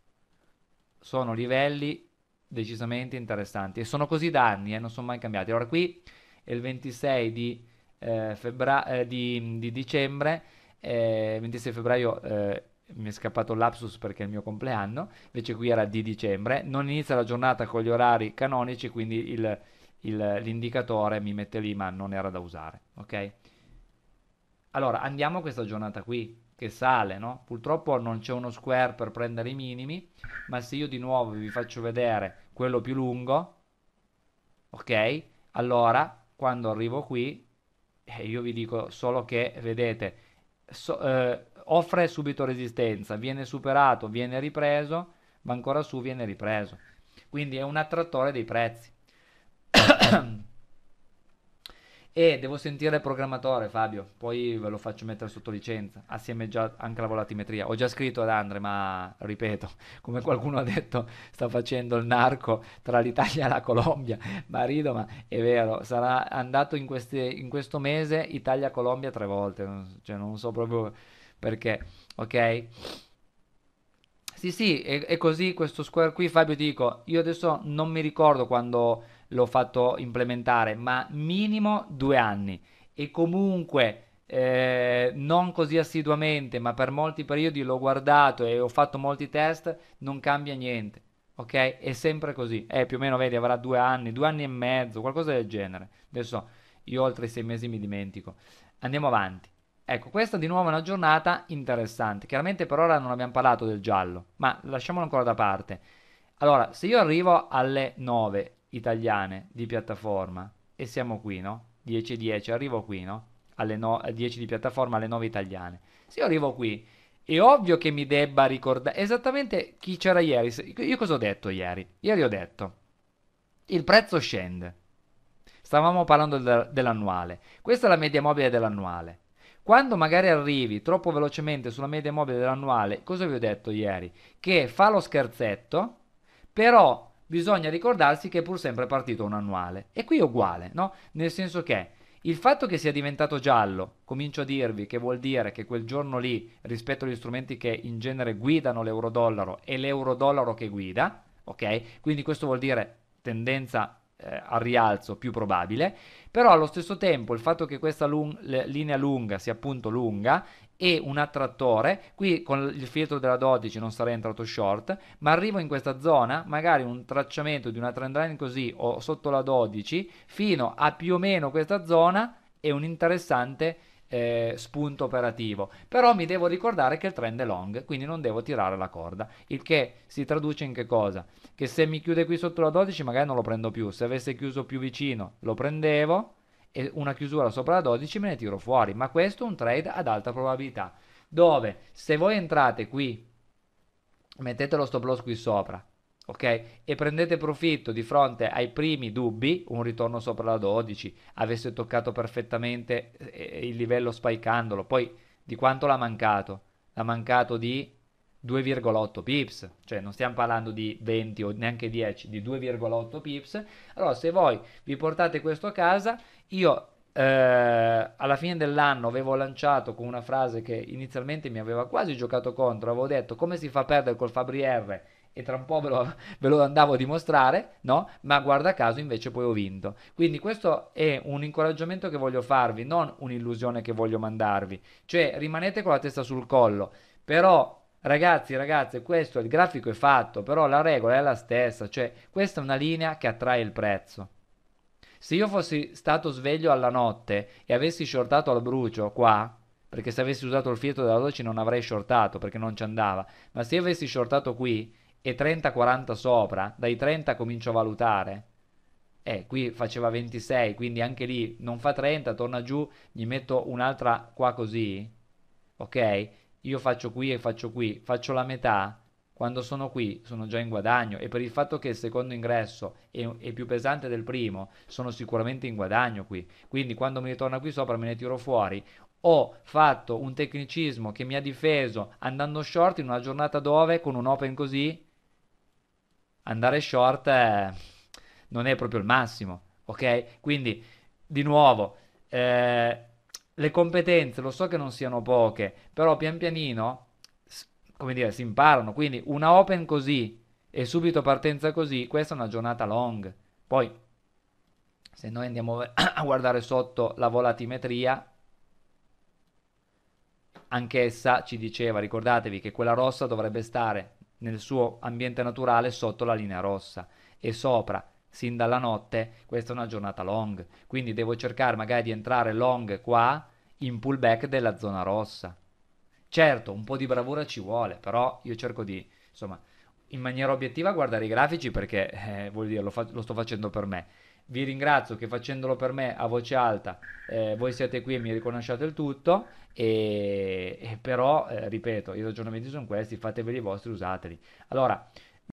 Sono livelli decisamente interessanti e sono così da anni e eh, non sono mai cambiati. Allora qui è il 26 di, eh, febbra- eh, di, di dicembre, 26 eh, febbraio eh, mi è scappato l'apsus perché è il mio compleanno, invece qui era di dicembre, non inizia la giornata con gli orari canonici, quindi il, il, l'indicatore mi mette lì, ma non era da usare, ok? Allora, andiamo a questa giornata qui, che sale, no? Purtroppo non c'è uno square per prendere i minimi, ma se io di nuovo vi faccio vedere quello più lungo, ok? Allora, quando arrivo qui, eh, io vi dico solo che, vedete, so, eh, offre subito resistenza, viene superato, viene ripreso, va ancora su, viene ripreso. Quindi è un attrattore dei prezzi. e devo sentire il programmatore Fabio, poi ve lo faccio mettere sotto licenza, assieme già anche la volatimetria. Ho già scritto ad Andre, ma ripeto, come qualcuno ha detto, sta facendo il narco tra l'Italia e la Colombia, ma rido, ma è vero, sarà andato in, queste, in questo mese Italia-Colombia tre volte, cioè non so proprio perché, ok? Sì, sì, è, è, così questo square qui, Fabio, ti dico, io adesso non mi ricordo quando l'ho fatto implementare, ma minimo due anni e comunque eh, non così assiduamente, ma per molti periodi l'ho guardato e ho fatto molti test, non cambia niente. Ok? È sempre così. Eh, più o meno, vedi, avrà due anni, due anni e mezzo, qualcosa del genere. Adesso io oltre i sei mesi mi dimentico. Andiamo avanti. Ecco, questa di nuovo è una giornata interessante. Chiaramente per ora non abbiamo parlato del giallo, ma lasciamolo ancora da parte. Allora, se io arrivo alle 9 italiane di piattaforma e siamo qui, no? 10 e 10, arrivo qui, no? Alle no, 10 eh, di piattaforma, alle 9 italiane. Se io arrivo qui, è ovvio che mi debba ricordare esattamente chi c'era ieri. Io cosa ho detto ieri? Ieri ho detto, il prezzo scende. Stavamo parlando dell'annuale. Questa è la media mobile dell'annuale. Quando magari arrivi troppo velocemente sulla media mobile dell'annuale, cosa vi ho detto ieri? Che fa lo scherzetto, però bisogna ricordarsi che è pur sempre partito un annuale. E qui è uguale, no? Nel senso che il fatto che sia diventato giallo, comincio a dirvi che vuol dire che quel giorno lì, rispetto agli strumenti che in genere guidano l'euro-dollaro, è l'euro-dollaro che guida, ok? Quindi questo vuol dire tendenza eh, al rialzo più probabile, però allo stesso tempo il fatto che questa lung- linea lunga sia appunto lunga e un attrattore, qui con il filtro della 12 non sarei entrato short, ma arrivo in questa zona, magari un tracciamento di una trend line così o sotto la 12 fino a più o meno questa zona è un interessante eh, spunto operativo, però mi devo ricordare che il trend è long, quindi non devo tirare la corda, il che si traduce in che cosa? Che se mi chiude qui sotto la 12 magari non lo prendo più, se avesse chiuso più vicino lo prendevo e una chiusura sopra la 12 me ne tiro fuori, ma questo è un trade ad alta probabilità, dove se voi entrate qui, mettete lo stop loss qui sopra, ok? E prendete profitto di fronte ai primi dubbi, un ritorno sopra la 12, avesse toccato perfettamente eh, eh, il livello spicandolo, poi di quanto l'ha mancato? L'ha mancato di 2,8 pips, cioè non stiamo parlando di 20 o neanche 10, di 2,8 pips. Allora, se voi vi portate questo a casa, io eh, alla fine dell'anno avevo lanciato con una frase che inizialmente mi aveva quasi giocato contro, avevo detto come si fa a perdere col Fabri R e tra un po' ve lo, ve lo, andavo a dimostrare, no? Ma guarda caso invece poi ho vinto. Quindi questo è un incoraggiamento che voglio farvi, non un'illusione che voglio mandarvi. Cioè rimanete con la testa sul collo, però ragazzi, ragazze, questo il grafico è fatto, però la regola è la stessa, cioè questa è una linea che attrae il prezzo. Se io fossi stato sveglio alla notte e avessi shortato al brucio qua, perché se avessi usato il filtro della 12 non avrei shortato perché non ci andava, ma se io avessi shortato qui e 30-40 sopra, dai 30 comincio a valutare. Eh, qui faceva 26, quindi anche lì non fa 30, torna giù, gli metto un'altra qua così, ok? Io faccio qui e faccio qui, faccio la metà, quando sono qui sono già in guadagno e per il fatto che il secondo ingresso è, è, più pesante del primo sono sicuramente in guadagno qui quindi quando mi ritorna qui sopra me ne tiro fuori ho fatto un tecnicismo che mi ha difeso andando short in una giornata dove con un open così andare short eh, non è proprio il massimo, ok? Quindi, di nuovo, eh, le competenze lo so che non siano poche, però pian pianino, come dire, si imparano. Quindi una open così e subito partenza così, questa è una giornata long. Poi, se noi andiamo a guardare sotto la volatimetria, anch'essa ci diceva, ricordatevi che quella rossa dovrebbe stare nel suo ambiente naturale sotto la linea rossa e sopra sin dalla notte questa è una giornata long quindi devo cercare magari di entrare long qua in pullback della zona rossa certo un po' di bravura ci vuole però io cerco di insomma in maniera obiettiva guardare i grafici perché eh, vuol dire lo, fa- lo sto facendo per me vi ringrazio che facendolo per me a voce alta eh, voi siete qui e mi riconosciate il tutto e, e però eh, ripeto i ragionamenti sono questi fateveli i vostri usateli allora